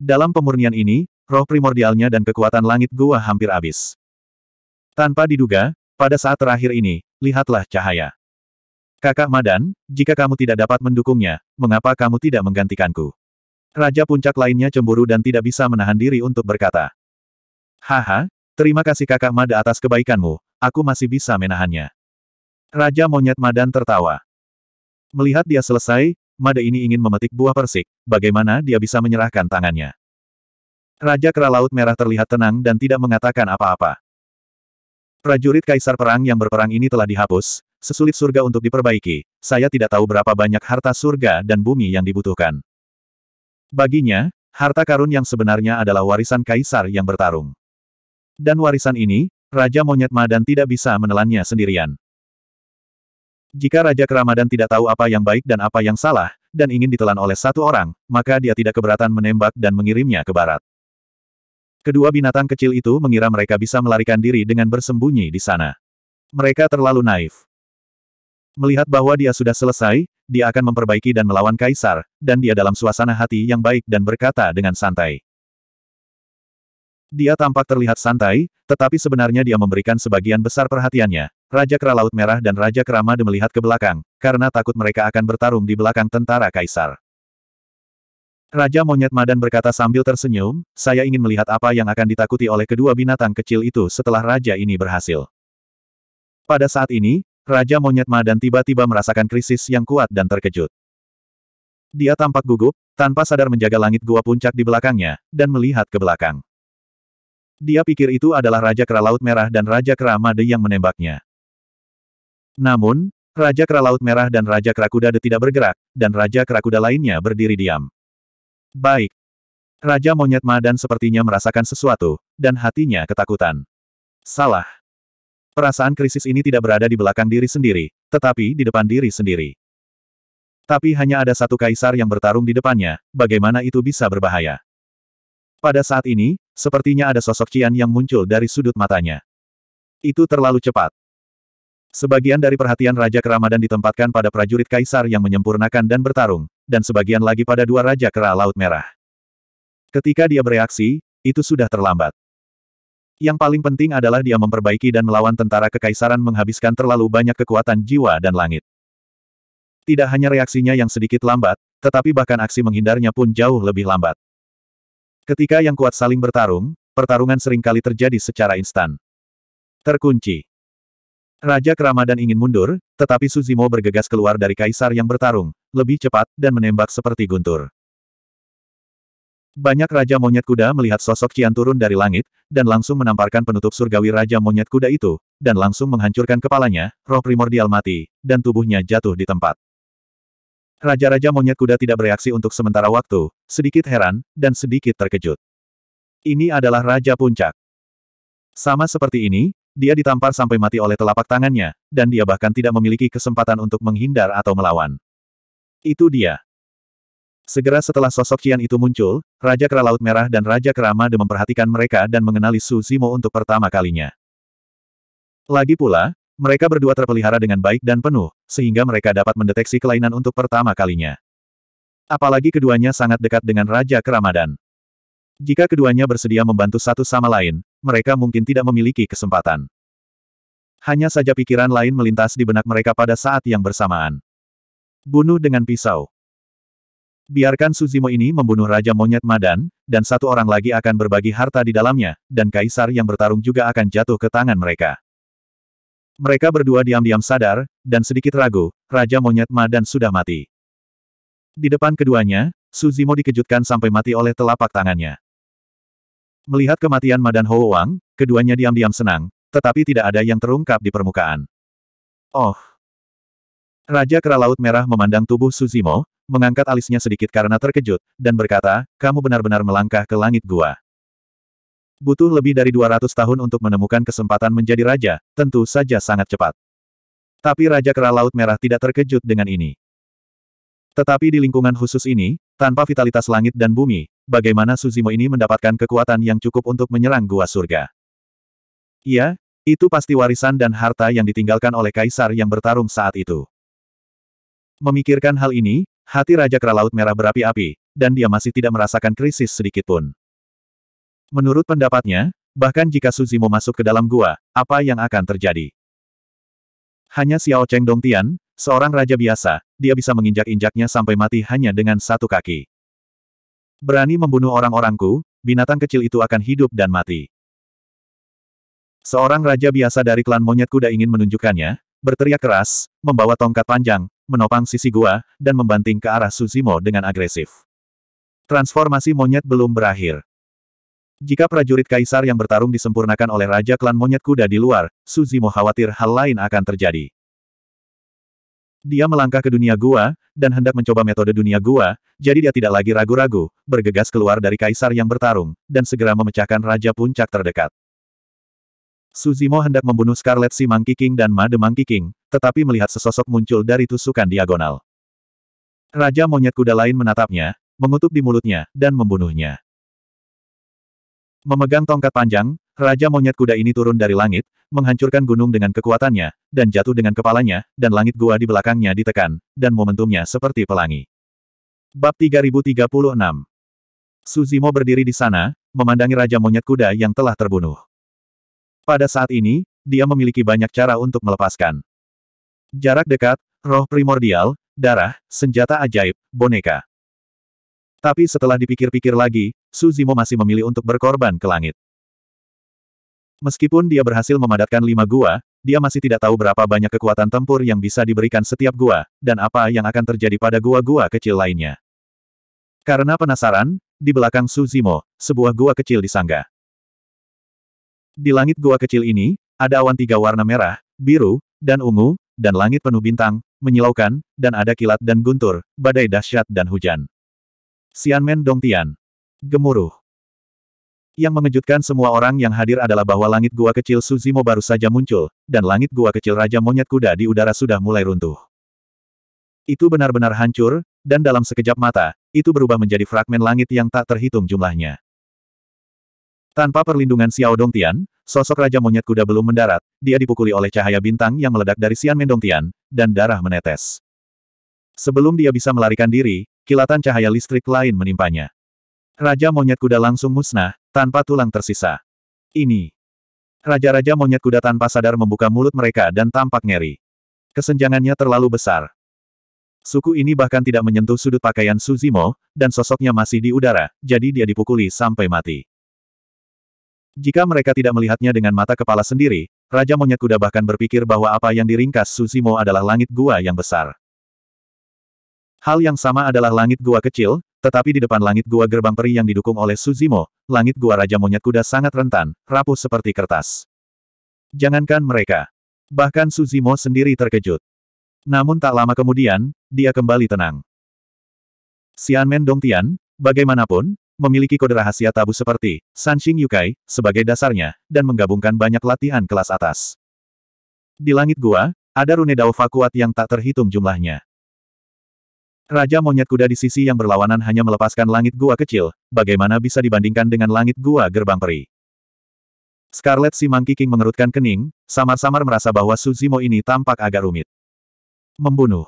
Dalam pemurnian ini, roh primordialnya dan kekuatan langit gua hampir habis. Tanpa diduga, pada saat terakhir ini, lihatlah cahaya. Kakak Madan, jika kamu tidak dapat mendukungnya, mengapa kamu tidak menggantikanku? Raja puncak lainnya cemburu dan tidak bisa menahan diri untuk berkata. Haha, terima kasih kakak Mada atas kebaikanmu, aku masih bisa menahannya. Raja monyet Madan tertawa. Melihat dia selesai, mada ini ingin memetik buah persik, bagaimana dia bisa menyerahkan tangannya. Raja Kera Laut Merah terlihat tenang dan tidak mengatakan apa-apa. Prajurit Kaisar Perang yang berperang ini telah dihapus, sesulit surga untuk diperbaiki, saya tidak tahu berapa banyak harta surga dan bumi yang dibutuhkan. Baginya, harta karun yang sebenarnya adalah warisan Kaisar yang bertarung. Dan warisan ini, Raja Monyet Madan tidak bisa menelannya sendirian. Jika Raja Keramadan tidak tahu apa yang baik dan apa yang salah, dan ingin ditelan oleh satu orang, maka dia tidak keberatan menembak dan mengirimnya ke barat. Kedua binatang kecil itu mengira mereka bisa melarikan diri dengan bersembunyi di sana. Mereka terlalu naif. Melihat bahwa dia sudah selesai, dia akan memperbaiki dan melawan Kaisar, dan dia dalam suasana hati yang baik dan berkata dengan santai. Dia tampak terlihat santai, tetapi sebenarnya dia memberikan sebagian besar perhatiannya, Raja Kera Laut Merah dan Raja Keramade melihat ke belakang, karena takut mereka akan bertarung di belakang tentara kaisar. Raja Monyet Madan berkata sambil tersenyum, saya ingin melihat apa yang akan ditakuti oleh kedua binatang kecil itu setelah raja ini berhasil. Pada saat ini, Raja Monyet Madan tiba-tiba merasakan krisis yang kuat dan terkejut. Dia tampak gugup, tanpa sadar menjaga langit gua puncak di belakangnya, dan melihat ke belakang. Dia pikir itu adalah Raja Kera Laut Merah dan Raja Kera Made yang menembaknya. Namun, Raja Kera Laut Merah dan Raja Kera Kuda tidak bergerak, dan Raja Kera Kuda lainnya berdiri diam. Baik. Raja Monyet Madan sepertinya merasakan sesuatu, dan hatinya ketakutan. Salah. Perasaan krisis ini tidak berada di belakang diri sendiri, tetapi di depan diri sendiri. Tapi hanya ada satu kaisar yang bertarung di depannya, bagaimana itu bisa berbahaya? Pada saat ini, sepertinya ada sosok Cian yang muncul dari sudut matanya. Itu terlalu cepat. Sebagian dari perhatian Raja Keramadan ditempatkan pada prajurit kaisar yang menyempurnakan dan bertarung, dan sebagian lagi pada dua Raja Kera Laut Merah. Ketika dia bereaksi, itu sudah terlambat. Yang paling penting adalah dia memperbaiki dan melawan tentara kekaisaran menghabiskan terlalu banyak kekuatan jiwa dan langit. Tidak hanya reaksinya yang sedikit lambat, tetapi bahkan aksi menghindarnya pun jauh lebih lambat. Ketika yang kuat saling bertarung, pertarungan seringkali terjadi secara instan. Terkunci. Raja Keramadan ingin mundur, tetapi Suzimo bergegas keluar dari kaisar yang bertarung, lebih cepat, dan menembak seperti guntur. Banyak Raja Monyet Kuda melihat sosok Cian turun dari langit, dan langsung menamparkan penutup surgawi Raja Monyet Kuda itu, dan langsung menghancurkan kepalanya, roh primordial mati, dan tubuhnya jatuh di tempat. Raja-Raja Monyet Kuda tidak bereaksi untuk sementara waktu, sedikit heran, dan sedikit terkejut. Ini adalah Raja Puncak. Sama seperti ini, dia ditampar sampai mati oleh telapak tangannya, dan dia bahkan tidak memiliki kesempatan untuk menghindar atau melawan. Itu dia. Segera setelah sosok Qian itu muncul, Raja Kera Laut Merah dan Raja Kerama De memperhatikan mereka dan mengenali Su Zimo untuk pertama kalinya. Lagi pula, mereka berdua terpelihara dengan baik dan penuh, sehingga mereka dapat mendeteksi kelainan untuk pertama kalinya. Apalagi keduanya sangat dekat dengan Raja Keramadan. Jika keduanya bersedia membantu satu sama lain, mereka mungkin tidak memiliki kesempatan. Hanya saja pikiran lain melintas di benak mereka pada saat yang bersamaan. Bunuh dengan pisau. Biarkan Suzimo ini membunuh Raja Monyet Madan, dan satu orang lagi akan berbagi harta di dalamnya, dan Kaisar yang bertarung juga akan jatuh ke tangan mereka. Mereka berdua diam-diam sadar, dan sedikit ragu, Raja Monyet Madan sudah mati. Di depan keduanya, Suzimo dikejutkan sampai mati oleh telapak tangannya. Melihat kematian Madan Hou Wang, keduanya diam-diam senang, tetapi tidak ada yang terungkap di permukaan. Oh! Raja Kera Laut Merah memandang tubuh Suzimo, mengangkat alisnya sedikit karena terkejut, dan berkata, kamu benar-benar melangkah ke langit gua. Butuh lebih dari 200 tahun untuk menemukan kesempatan menjadi raja, tentu saja sangat cepat. Tapi Raja Kera Laut Merah tidak terkejut dengan ini. Tetapi di lingkungan khusus ini, tanpa vitalitas langit dan bumi, bagaimana Suzimo ini mendapatkan kekuatan yang cukup untuk menyerang gua surga. Iya, itu pasti warisan dan harta yang ditinggalkan oleh kaisar yang bertarung saat itu. Memikirkan hal ini, hati Raja Kera Merah berapi-api, dan dia masih tidak merasakan krisis sedikitpun. Menurut pendapatnya, bahkan jika Suzimo masuk ke dalam gua, apa yang akan terjadi? Hanya Xiao Cheng Dong Tian, seorang raja biasa, dia bisa menginjak-injaknya sampai mati hanya dengan satu kaki. Berani membunuh orang-orangku, binatang kecil itu akan hidup dan mati. Seorang raja biasa dari klan monyet kuda ingin menunjukkannya, berteriak keras, membawa tongkat panjang, menopang sisi gua, dan membanting ke arah Suzimo dengan agresif. Transformasi monyet belum berakhir. Jika prajurit kaisar yang bertarung disempurnakan oleh raja klan monyet kuda di luar, Suzimo khawatir hal lain akan terjadi. Dia melangkah ke dunia gua, dan hendak mencoba metode dunia gua, jadi dia tidak lagi ragu-ragu, bergegas keluar dari kaisar yang bertarung, dan segera memecahkan Raja Puncak terdekat. Suzimo hendak membunuh Scarlet si Monkey King dan Made Monkey King, tetapi melihat sesosok muncul dari tusukan diagonal. Raja monyet kuda lain menatapnya, mengutuk di mulutnya, dan membunuhnya. Memegang tongkat panjang, Raja monyet kuda ini turun dari langit, menghancurkan gunung dengan kekuatannya, dan jatuh dengan kepalanya, dan langit gua di belakangnya ditekan, dan momentumnya seperti pelangi. Bab 3036 Suzimo berdiri di sana, memandangi Raja monyet kuda yang telah terbunuh. Pada saat ini, dia memiliki banyak cara untuk melepaskan. Jarak dekat, roh primordial, darah, senjata ajaib, boneka. Tapi setelah dipikir-pikir lagi, Suzimo masih memilih untuk berkorban ke langit. Meskipun dia berhasil memadatkan lima gua, dia masih tidak tahu berapa banyak kekuatan tempur yang bisa diberikan setiap gua, dan apa yang akan terjadi pada gua-gua kecil lainnya. Karena penasaran, di belakang Suzimo, sebuah gua kecil disangga. Di langit gua kecil ini, ada awan tiga warna merah, biru, dan ungu, dan langit penuh bintang, menyilaukan, dan ada kilat dan guntur, badai dahsyat dan hujan. Xianmen Dongtian. Gemuruh. Yang mengejutkan semua orang yang hadir adalah bahwa langit gua kecil Suzimo baru saja muncul, dan langit gua kecil Raja Monyet Kuda di udara sudah mulai runtuh. Itu benar-benar hancur, dan dalam sekejap mata, itu berubah menjadi fragmen langit yang tak terhitung jumlahnya. Tanpa perlindungan Xiao Dongtian, sosok Raja Monyet Kuda belum mendarat, dia dipukuli oleh cahaya bintang yang meledak dari Xian Mendongtian, dan darah menetes. Sebelum dia bisa melarikan diri, kilatan cahaya listrik lain menimpanya. Raja monyet kuda langsung musnah, tanpa tulang tersisa. Ini. Raja-raja monyet kuda tanpa sadar membuka mulut mereka dan tampak ngeri. Kesenjangannya terlalu besar. Suku ini bahkan tidak menyentuh sudut pakaian Suzimo, dan sosoknya masih di udara, jadi dia dipukuli sampai mati. Jika mereka tidak melihatnya dengan mata kepala sendiri, Raja Monyet Kuda bahkan berpikir bahwa apa yang diringkas Suzimo adalah langit gua yang besar. Hal yang sama adalah langit gua kecil, tetapi di depan langit gua gerbang peri yang didukung oleh Suzimo, langit gua Raja Monyet Kuda sangat rentan, rapuh seperti kertas. Jangankan mereka. Bahkan Suzimo sendiri terkejut. Namun tak lama kemudian, dia kembali tenang. Xianmen Dongtian, bagaimanapun, memiliki kode rahasia tabu seperti Sanxing Yukai sebagai dasarnya, dan menggabungkan banyak latihan kelas atas. Di langit gua, ada rune dao kuat yang tak terhitung jumlahnya. Raja monyet kuda di sisi yang berlawanan hanya melepaskan langit gua kecil, bagaimana bisa dibandingkan dengan langit gua gerbang peri. Scarlet si Monkey King mengerutkan kening, samar-samar merasa bahwa Suzimo ini tampak agak rumit. Membunuh.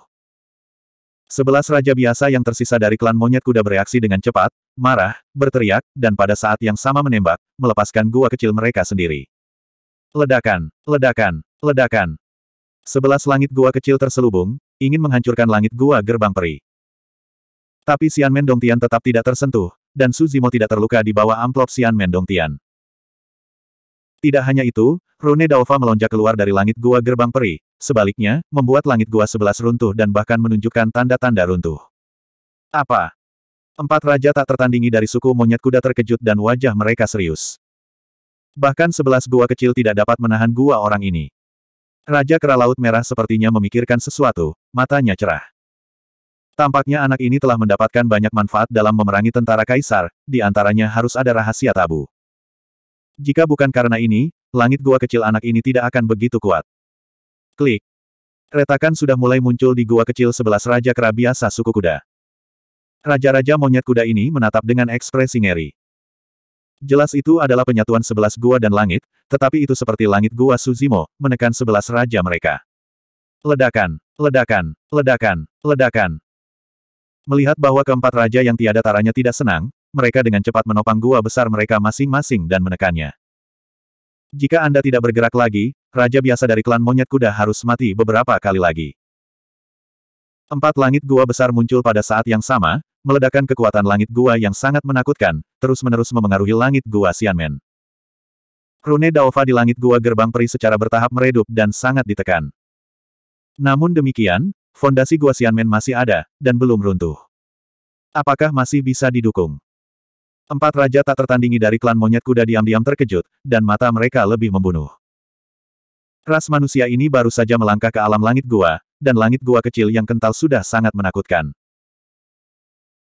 Sebelas raja biasa yang tersisa dari klan monyet kuda bereaksi dengan cepat, marah, berteriak, dan pada saat yang sama menembak, melepaskan gua kecil mereka sendiri. Ledakan, ledakan, ledakan. Sebelas langit gua kecil terselubung, ingin menghancurkan langit gua gerbang peri. Tapi Xian Men Tian tetap tidak tersentuh, dan Su Zimo tidak terluka di bawah amplop Xian Men Tian. Tidak hanya itu, Rune Daova melonjak keluar dari langit gua gerbang peri, sebaliknya, membuat langit gua sebelas runtuh dan bahkan menunjukkan tanda-tanda runtuh. Apa? Empat raja tak tertandingi dari suku monyet kuda terkejut dan wajah mereka serius. Bahkan sebelas gua kecil tidak dapat menahan gua orang ini. Raja Kera Laut Merah sepertinya memikirkan sesuatu, matanya cerah. Tampaknya anak ini telah mendapatkan banyak manfaat dalam memerangi tentara kaisar, di antaranya harus ada rahasia tabu. Jika bukan karena ini, langit gua kecil anak ini tidak akan begitu kuat. Klik. Retakan sudah mulai muncul di gua kecil sebelas Raja Kera biasa suku kuda. Raja-raja monyet kuda ini menatap dengan ekspresi ngeri. Jelas itu adalah penyatuan sebelas gua dan langit, tetapi itu seperti langit gua Suzimo, menekan sebelas raja mereka. Ledakan, ledakan, ledakan, ledakan. Melihat bahwa keempat raja yang tiada taranya tidak senang, mereka dengan cepat menopang gua besar mereka masing-masing dan menekannya. Jika Anda tidak bergerak lagi, raja biasa dari klan monyet kuda harus mati beberapa kali lagi. Empat langit gua besar muncul pada saat yang sama, meledakkan kekuatan langit gua yang sangat menakutkan, terus-menerus memengaruhi langit gua Xianmen. Rune Daova di langit gua gerbang peri secara bertahap meredup dan sangat ditekan. Namun demikian, fondasi Gua Xianmen masih ada, dan belum runtuh. Apakah masih bisa didukung? Empat raja tak tertandingi dari klan monyet kuda diam-diam terkejut, dan mata mereka lebih membunuh. Ras manusia ini baru saja melangkah ke alam langit gua, dan langit gua kecil yang kental sudah sangat menakutkan.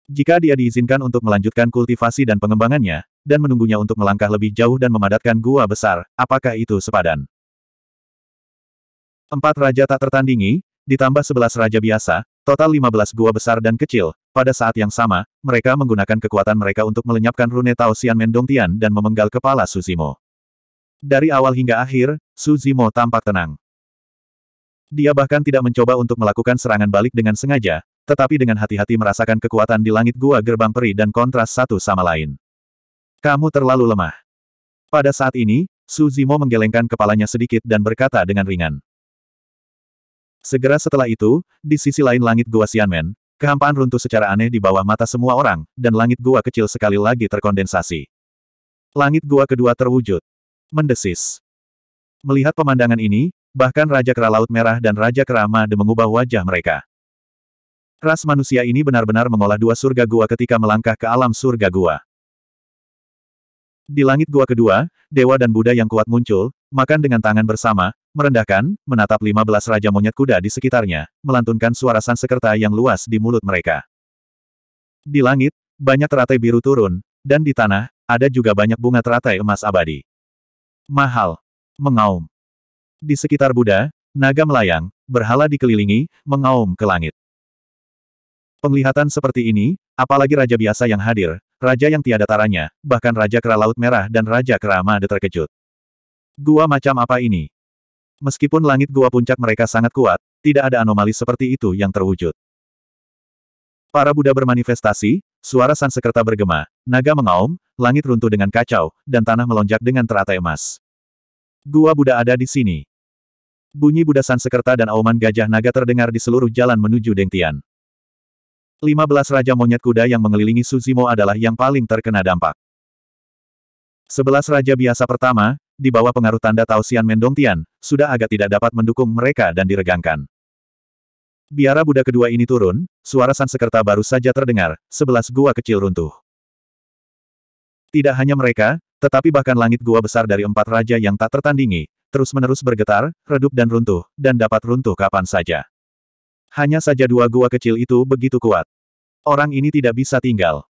Jika dia diizinkan untuk melanjutkan kultivasi dan pengembangannya, dan menunggunya untuk melangkah lebih jauh dan memadatkan gua besar, apakah itu sepadan? Empat raja tak tertandingi, ditambah sebelas raja biasa, total lima belas gua besar dan kecil. Pada saat yang sama, mereka menggunakan kekuatan mereka untuk melenyapkan rune Tao Xian Tian dan memenggal kepala Suzimo. Dari awal hingga akhir, Suzimo tampak tenang. Dia bahkan tidak mencoba untuk melakukan serangan balik dengan sengaja, tetapi dengan hati-hati merasakan kekuatan di langit gua gerbang peri dan kontras satu sama lain. Kamu terlalu lemah. Pada saat ini, Suzimo menggelengkan kepalanya sedikit dan berkata dengan ringan. Segera setelah itu, di sisi lain langit gua Xianmen, kehampaan runtuh secara aneh di bawah mata semua orang, dan langit gua kecil sekali lagi terkondensasi. Langit gua kedua terwujud. Mendesis. Melihat pemandangan ini, bahkan Raja Kera Laut Merah dan Raja Kera Made mengubah wajah mereka. Ras manusia ini benar-benar mengolah dua surga gua ketika melangkah ke alam surga gua. Di langit gua kedua, dewa dan Buddha yang kuat muncul, makan dengan tangan bersama, merendahkan, menatap 15 raja monyet kuda di sekitarnya, melantunkan suara sansekerta yang luas di mulut mereka. Di langit, banyak teratai biru turun, dan di tanah, ada juga banyak bunga teratai emas abadi. Mahal. Mengaum. Di sekitar Buddha, naga melayang, berhala dikelilingi, mengaum ke langit. Penglihatan seperti ini, apalagi raja biasa yang hadir, raja yang tiada taranya, bahkan raja kera laut merah dan raja kera made terkejut. Gua macam apa ini? Meskipun langit gua puncak mereka sangat kuat, tidak ada anomali seperti itu yang terwujud. Para Buddha bermanifestasi, suara Sansekerta bergema, naga mengaum, langit runtuh dengan kacau, dan tanah melonjak dengan teratai emas. Gua Buddha ada di sini. Bunyi Buddha Sansekerta dan auman gajah naga terdengar di seluruh jalan menuju Dengtian. 15 Raja Monyet Kuda yang mengelilingi Suzimo adalah yang paling terkena dampak. 11 Raja Biasa pertama, di bawah pengaruh tanda Taosian Tian sudah agak tidak dapat mendukung mereka dan diregangkan. Biara Buddha kedua ini turun, suara Sansekerta baru saja terdengar, sebelas gua kecil runtuh. Tidak hanya mereka, tetapi bahkan langit gua besar dari empat raja yang tak tertandingi, terus-menerus bergetar, redup dan runtuh, dan dapat runtuh kapan saja. Hanya saja dua gua kecil itu begitu kuat. Orang ini tidak bisa tinggal.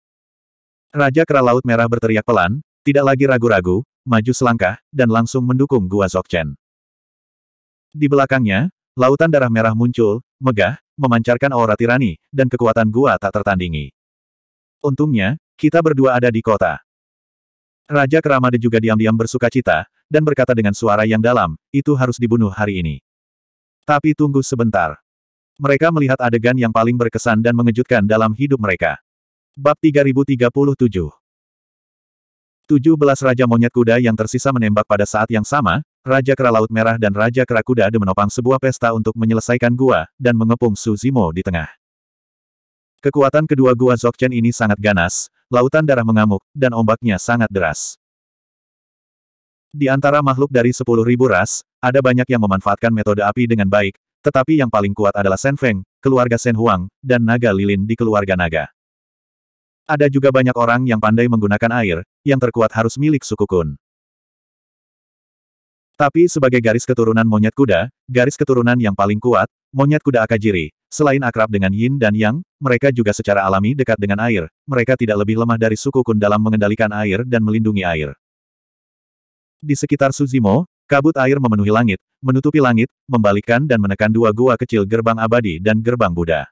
Raja Kera Laut Merah berteriak pelan, tidak lagi ragu-ragu, maju selangkah, dan langsung mendukung Gua Zokchen. Di belakangnya, lautan darah merah muncul, megah, memancarkan aura tirani, dan kekuatan gua tak tertandingi. Untungnya, kita berdua ada di kota. Raja Keramade juga diam-diam bersuka cita, dan berkata dengan suara yang dalam, itu harus dibunuh hari ini. Tapi tunggu sebentar. Mereka melihat adegan yang paling berkesan dan mengejutkan dalam hidup mereka. Bab 3037 17 Raja Monyet Kuda yang tersisa menembak pada saat yang sama, Raja Kera Laut Merah dan Raja Kera Kuda menopang sebuah pesta untuk menyelesaikan gua, dan mengepung Su Zimo di tengah. Kekuatan kedua gua Zokchen ini sangat ganas, lautan darah mengamuk, dan ombaknya sangat deras. Di antara makhluk dari sepuluh ribu ras, ada banyak yang memanfaatkan metode api dengan baik, tetapi yang paling kuat adalah Sen Feng, keluarga Sen Huang, dan naga lilin di keluarga naga. Ada juga banyak orang yang pandai menggunakan air, yang terkuat harus milik suku Kun. Tapi sebagai garis keturunan monyet kuda, garis keturunan yang paling kuat, monyet kuda Akajiri, selain akrab dengan Yin dan Yang, mereka juga secara alami dekat dengan air, mereka tidak lebih lemah dari suku Kun dalam mengendalikan air dan melindungi air. Di sekitar Suzimo, kabut air memenuhi langit, menutupi langit, membalikkan dan menekan dua gua kecil gerbang abadi dan gerbang Buddha.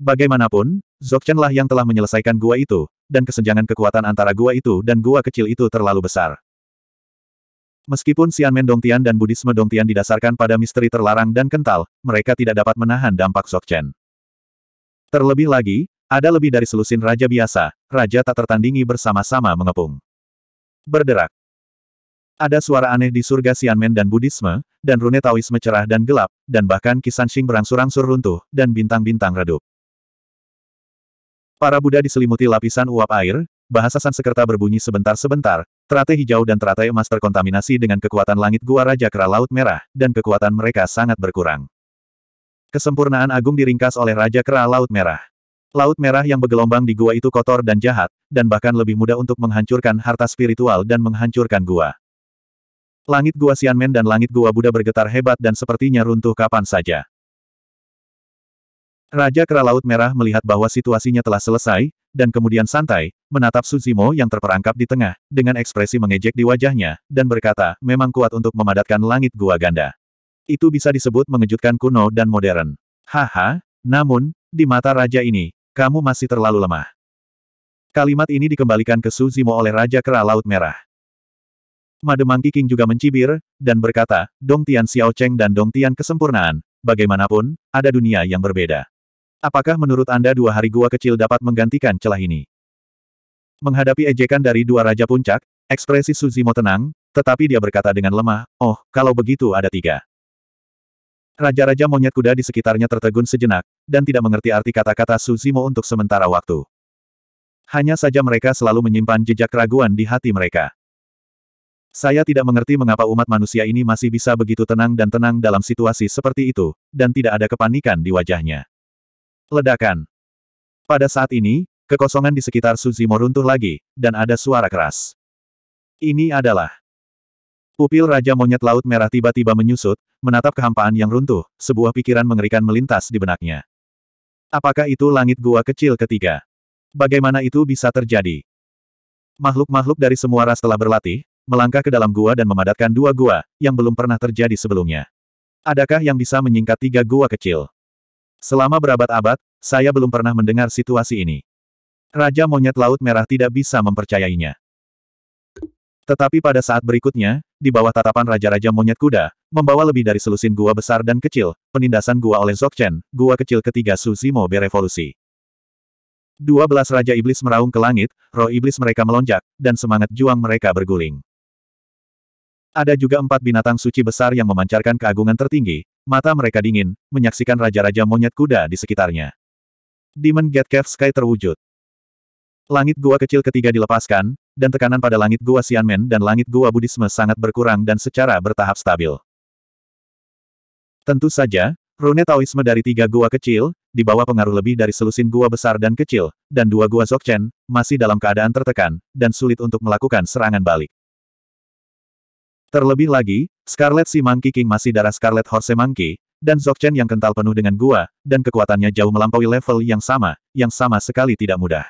Bagaimanapun, Zokchen lah yang telah menyelesaikan gua itu, dan kesenjangan kekuatan antara gua itu dan gua kecil itu terlalu besar. Meskipun Xianmen Dongtian dan Budisme Dongtian didasarkan pada misteri terlarang dan kental, mereka tidak dapat menahan dampak Zokchen. Terlebih lagi, ada lebih dari selusin raja biasa, raja tak tertandingi bersama-sama mengepung. Berderak. Ada suara aneh di surga Sianmen dan Budisme, dan rune Taoisme cerah dan gelap, dan bahkan Kisanshing berangsur-angsur runtuh, dan bintang-bintang redup. Para Buddha diselimuti lapisan uap air, bahasa Sansekerta berbunyi sebentar-sebentar, teratai hijau dan teratai emas terkontaminasi dengan kekuatan langit gua Raja Kera Laut Merah, dan kekuatan mereka sangat berkurang. Kesempurnaan agung diringkas oleh Raja Kera Laut Merah. Laut Merah yang bergelombang di gua itu kotor dan jahat, dan bahkan lebih mudah untuk menghancurkan harta spiritual dan menghancurkan gua. Langit gua Xianmen dan langit gua Buddha bergetar hebat dan sepertinya runtuh kapan saja. Raja Kera Laut Merah melihat bahwa situasinya telah selesai, dan kemudian santai, menatap Suzimo yang terperangkap di tengah, dengan ekspresi mengejek di wajahnya, dan berkata, memang kuat untuk memadatkan langit gua ganda. Itu bisa disebut mengejutkan kuno dan modern. Haha, namun, di mata raja ini, kamu masih terlalu lemah. Kalimat ini dikembalikan ke Suzimo oleh Raja Kera Laut Merah. Mademang Kiking juga mencibir, dan berkata, Dong Tian Xiao Cheng dan Dong Tian Kesempurnaan, bagaimanapun, ada dunia yang berbeda. Apakah menurut Anda dua hari gua kecil dapat menggantikan celah ini? Menghadapi ejekan dari dua raja puncak, ekspresi Suzimo tenang, tetapi dia berkata dengan lemah, oh, kalau begitu ada tiga. Raja-raja monyet kuda di sekitarnya tertegun sejenak, dan tidak mengerti arti kata-kata Suzimo untuk sementara waktu. Hanya saja mereka selalu menyimpan jejak keraguan di hati mereka. Saya tidak mengerti mengapa umat manusia ini masih bisa begitu tenang dan tenang dalam situasi seperti itu, dan tidak ada kepanikan di wajahnya. Ledakan. Pada saat ini, kekosongan di sekitar Suzimo runtuh lagi, dan ada suara keras. Ini adalah Pupil Raja Monyet Laut Merah tiba-tiba menyusut, menatap kehampaan yang runtuh, sebuah pikiran mengerikan melintas di benaknya. Apakah itu langit gua kecil ketiga? Bagaimana itu bisa terjadi? Makhluk-makhluk dari semua ras telah berlatih, melangkah ke dalam gua dan memadatkan dua gua, yang belum pernah terjadi sebelumnya. Adakah yang bisa menyingkat tiga gua kecil? Selama berabad-abad, saya belum pernah mendengar situasi ini. Raja Monyet Laut Merah tidak bisa mempercayainya. Tetapi pada saat berikutnya, di bawah tatapan Raja-Raja Monyet Kuda, membawa lebih dari selusin gua besar dan kecil, penindasan gua oleh Zokchen, gua kecil ketiga Suzimo berevolusi. Dua belas Raja Iblis meraung ke langit, roh iblis mereka melonjak, dan semangat juang mereka berguling. Ada juga empat binatang suci besar yang memancarkan keagungan tertinggi, Mata mereka dingin, menyaksikan raja-raja monyet kuda di sekitarnya. Demon Gate Cave Sky terwujud. Langit gua kecil ketiga dilepaskan, dan tekanan pada langit gua Xianmen dan langit gua Budisme sangat berkurang dan secara bertahap stabil. Tentu saja, rune Taoisme dari tiga gua kecil, di bawah pengaruh lebih dari selusin gua besar dan kecil, dan dua gua Zokchen, masih dalam keadaan tertekan, dan sulit untuk melakukan serangan balik. Terlebih lagi, Scarlet Sea Monkey King masih darah Scarlet Horse Monkey, dan Zokchen yang kental penuh dengan gua, dan kekuatannya jauh melampaui level yang sama, yang sama sekali tidak mudah.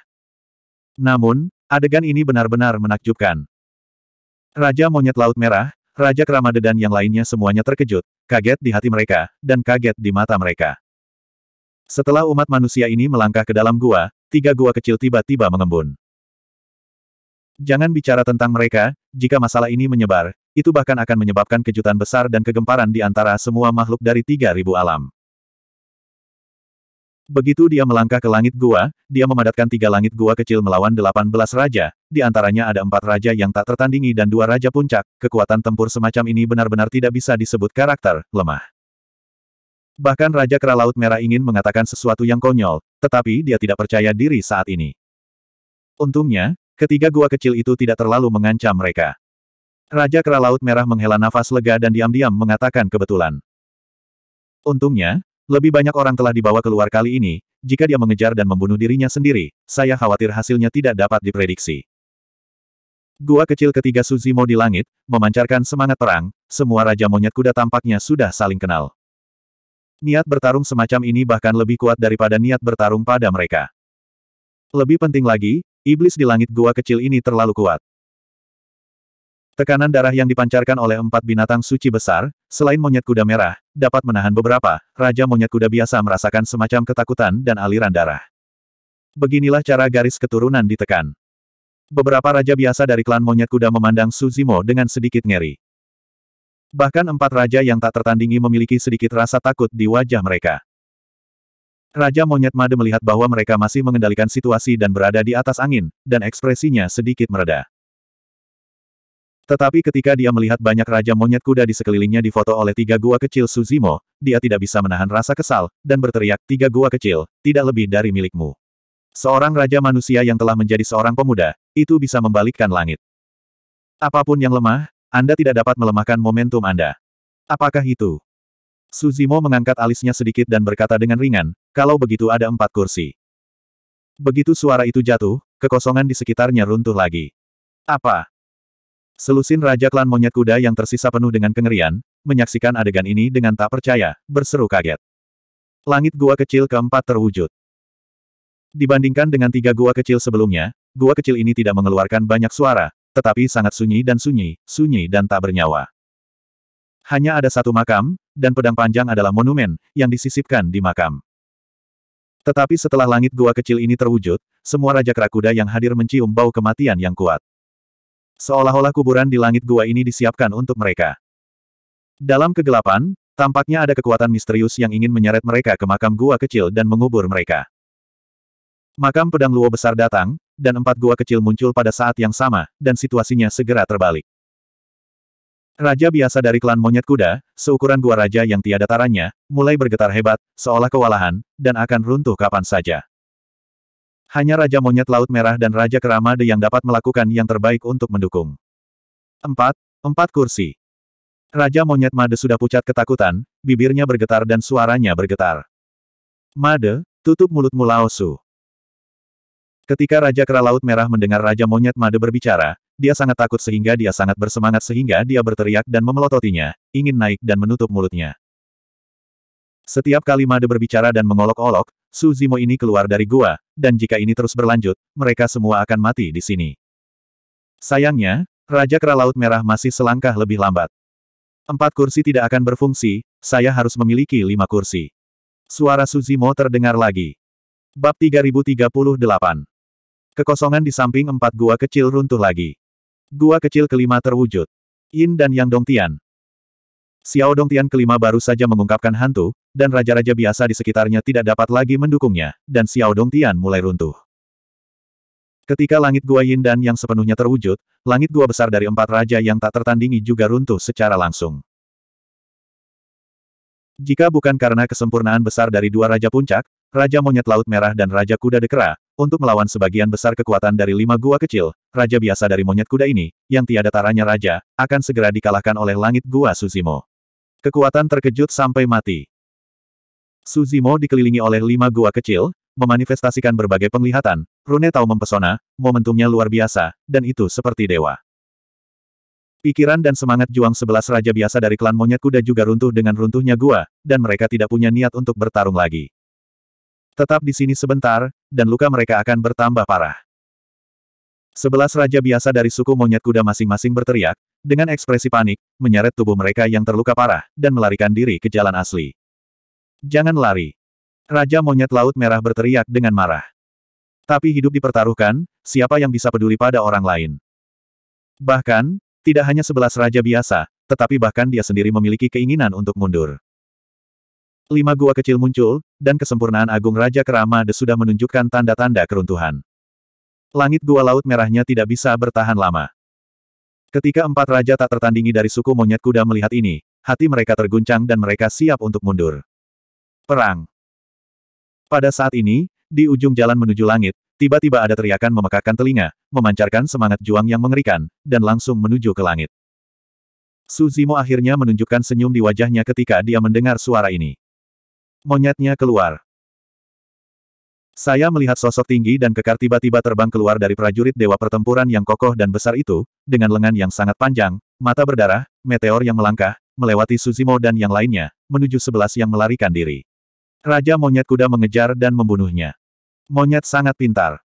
Namun, adegan ini benar-benar menakjubkan. Raja Monyet Laut Merah, Raja Kramade dan yang lainnya semuanya terkejut, kaget di hati mereka, dan kaget di mata mereka. Setelah umat manusia ini melangkah ke dalam gua, tiga gua kecil tiba-tiba mengembun. Jangan bicara tentang mereka, jika masalah ini menyebar, itu bahkan akan menyebabkan kejutan besar dan kegemparan di antara semua makhluk dari 3000 alam. Begitu dia melangkah ke langit gua, dia memadatkan tiga langit gua kecil melawan 18 raja, di antaranya ada empat raja yang tak tertandingi dan dua raja puncak, kekuatan tempur semacam ini benar-benar tidak bisa disebut karakter, lemah. Bahkan Raja Kera Laut Merah ingin mengatakan sesuatu yang konyol, tetapi dia tidak percaya diri saat ini. Untungnya, Ketiga gua kecil itu tidak terlalu mengancam mereka. Raja Kera Laut Merah menghela nafas lega dan diam-diam mengatakan kebetulan. Untungnya, lebih banyak orang telah dibawa keluar kali ini, jika dia mengejar dan membunuh dirinya sendiri, saya khawatir hasilnya tidak dapat diprediksi. Gua kecil ketiga Suzimo di langit, memancarkan semangat perang, semua Raja Monyet Kuda tampaknya sudah saling kenal. Niat bertarung semacam ini bahkan lebih kuat daripada niat bertarung pada mereka. Lebih penting lagi, Iblis di langit gua kecil ini terlalu kuat. Tekanan darah yang dipancarkan oleh empat binatang suci besar, selain monyet kuda merah, dapat menahan beberapa, Raja Monyet Kuda biasa merasakan semacam ketakutan dan aliran darah. Beginilah cara garis keturunan ditekan. Beberapa raja biasa dari klan monyet kuda memandang Suzimo dengan sedikit ngeri. Bahkan empat raja yang tak tertandingi memiliki sedikit rasa takut di wajah mereka. Raja Monyet Made melihat bahwa mereka masih mengendalikan situasi dan berada di atas angin, dan ekspresinya sedikit mereda. Tetapi ketika dia melihat banyak Raja Monyet Kuda di sekelilingnya difoto oleh tiga gua kecil Suzimo, dia tidak bisa menahan rasa kesal, dan berteriak, tiga gua kecil, tidak lebih dari milikmu. Seorang Raja Manusia yang telah menjadi seorang pemuda, itu bisa membalikkan langit. Apapun yang lemah, Anda tidak dapat melemahkan momentum Anda. Apakah itu? Suzimo mengangkat alisnya sedikit dan berkata dengan ringan, kalau begitu ada empat kursi. Begitu suara itu jatuh, kekosongan di sekitarnya runtuh lagi. Apa? Selusin Raja Klan Monyet Kuda yang tersisa penuh dengan kengerian, menyaksikan adegan ini dengan tak percaya, berseru kaget. Langit gua kecil keempat terwujud. Dibandingkan dengan tiga gua kecil sebelumnya, gua kecil ini tidak mengeluarkan banyak suara, tetapi sangat sunyi dan sunyi, sunyi dan tak bernyawa. Hanya ada satu makam, dan pedang panjang adalah monumen, yang disisipkan di makam. Tetapi setelah langit gua kecil ini terwujud, semua Raja Kerakuda yang hadir mencium bau kematian yang kuat. Seolah-olah kuburan di langit gua ini disiapkan untuk mereka. Dalam kegelapan, tampaknya ada kekuatan misterius yang ingin menyeret mereka ke makam gua kecil dan mengubur mereka. Makam pedang Luo besar datang, dan empat gua kecil muncul pada saat yang sama, dan situasinya segera terbalik. Raja biasa dari klan monyet kuda, seukuran gua raja yang tiada taranya, mulai bergetar hebat, seolah kewalahan, dan akan runtuh kapan saja. Hanya Raja Monyet Laut Merah dan Raja Keramade yang dapat melakukan yang terbaik untuk mendukung. 4. Empat kursi. Raja Monyet Made sudah pucat ketakutan, bibirnya bergetar dan suaranya bergetar. Made, tutup mulutmu Laosu. Ketika Raja Kera Laut Merah mendengar Raja Monyet Made berbicara, dia sangat takut sehingga dia sangat bersemangat sehingga dia berteriak dan memelototinya, ingin naik dan menutup mulutnya. Setiap kali Made berbicara dan mengolok-olok, Suzimo ini keluar dari gua, dan jika ini terus berlanjut, mereka semua akan mati di sini. Sayangnya, Raja Kera Laut Merah masih selangkah lebih lambat. Empat kursi tidak akan berfungsi, saya harus memiliki lima kursi. Suara Suzimo terdengar lagi. Bab 3038 Kekosongan di samping empat gua kecil runtuh lagi. Gua kecil kelima terwujud. Yin dan Yang Dongtian. Xiao Dongtian kelima baru saja mengungkapkan hantu, dan raja-raja biasa di sekitarnya tidak dapat lagi mendukungnya, dan Xiao Dongtian mulai runtuh. Ketika langit gua Yin dan Yang sepenuhnya terwujud, langit gua besar dari empat raja yang tak tertandingi juga runtuh secara langsung. Jika bukan karena kesempurnaan besar dari dua raja puncak, Raja Monyet Laut Merah dan Raja Kuda Dekra, untuk melawan sebagian besar kekuatan dari lima gua kecil, raja biasa dari monyet kuda ini, yang tiada taranya raja, akan segera dikalahkan oleh langit gua Suzimo. Kekuatan terkejut sampai mati. Suzimo dikelilingi oleh lima gua kecil, memanifestasikan berbagai penglihatan, Rune tahu mempesona, momentumnya luar biasa, dan itu seperti dewa. Pikiran dan semangat juang sebelas raja biasa dari klan monyet kuda juga runtuh dengan runtuhnya gua, dan mereka tidak punya niat untuk bertarung lagi. Tetap di sini sebentar, dan luka mereka akan bertambah parah. Sebelas raja biasa dari suku monyet kuda masing-masing berteriak, dengan ekspresi panik, menyeret tubuh mereka yang terluka parah, dan melarikan diri ke jalan asli. Jangan lari. Raja monyet laut merah berteriak dengan marah. Tapi hidup dipertaruhkan, siapa yang bisa peduli pada orang lain? Bahkan, tidak hanya sebelas raja biasa, tetapi bahkan dia sendiri memiliki keinginan untuk mundur. Lima gua kecil muncul, dan kesempurnaan agung Raja Keramade sudah menunjukkan tanda-tanda keruntuhan. Langit gua laut merahnya tidak bisa bertahan lama. Ketika empat raja tak tertandingi dari suku monyet kuda melihat ini, hati mereka terguncang dan mereka siap untuk mundur. Perang. Pada saat ini, di ujung jalan menuju langit, tiba-tiba ada teriakan memekakkan telinga, memancarkan semangat juang yang mengerikan, dan langsung menuju ke langit. Suzimo akhirnya menunjukkan senyum di wajahnya ketika dia mendengar suara ini. Monyetnya keluar. Saya melihat sosok tinggi dan kekar tiba-tiba terbang keluar dari prajurit dewa pertempuran yang kokoh dan besar itu, dengan lengan yang sangat panjang, mata berdarah, meteor yang melangkah, melewati Suzimo dan yang lainnya, menuju sebelas yang melarikan diri. Raja monyet kuda mengejar dan membunuhnya. Monyet sangat pintar.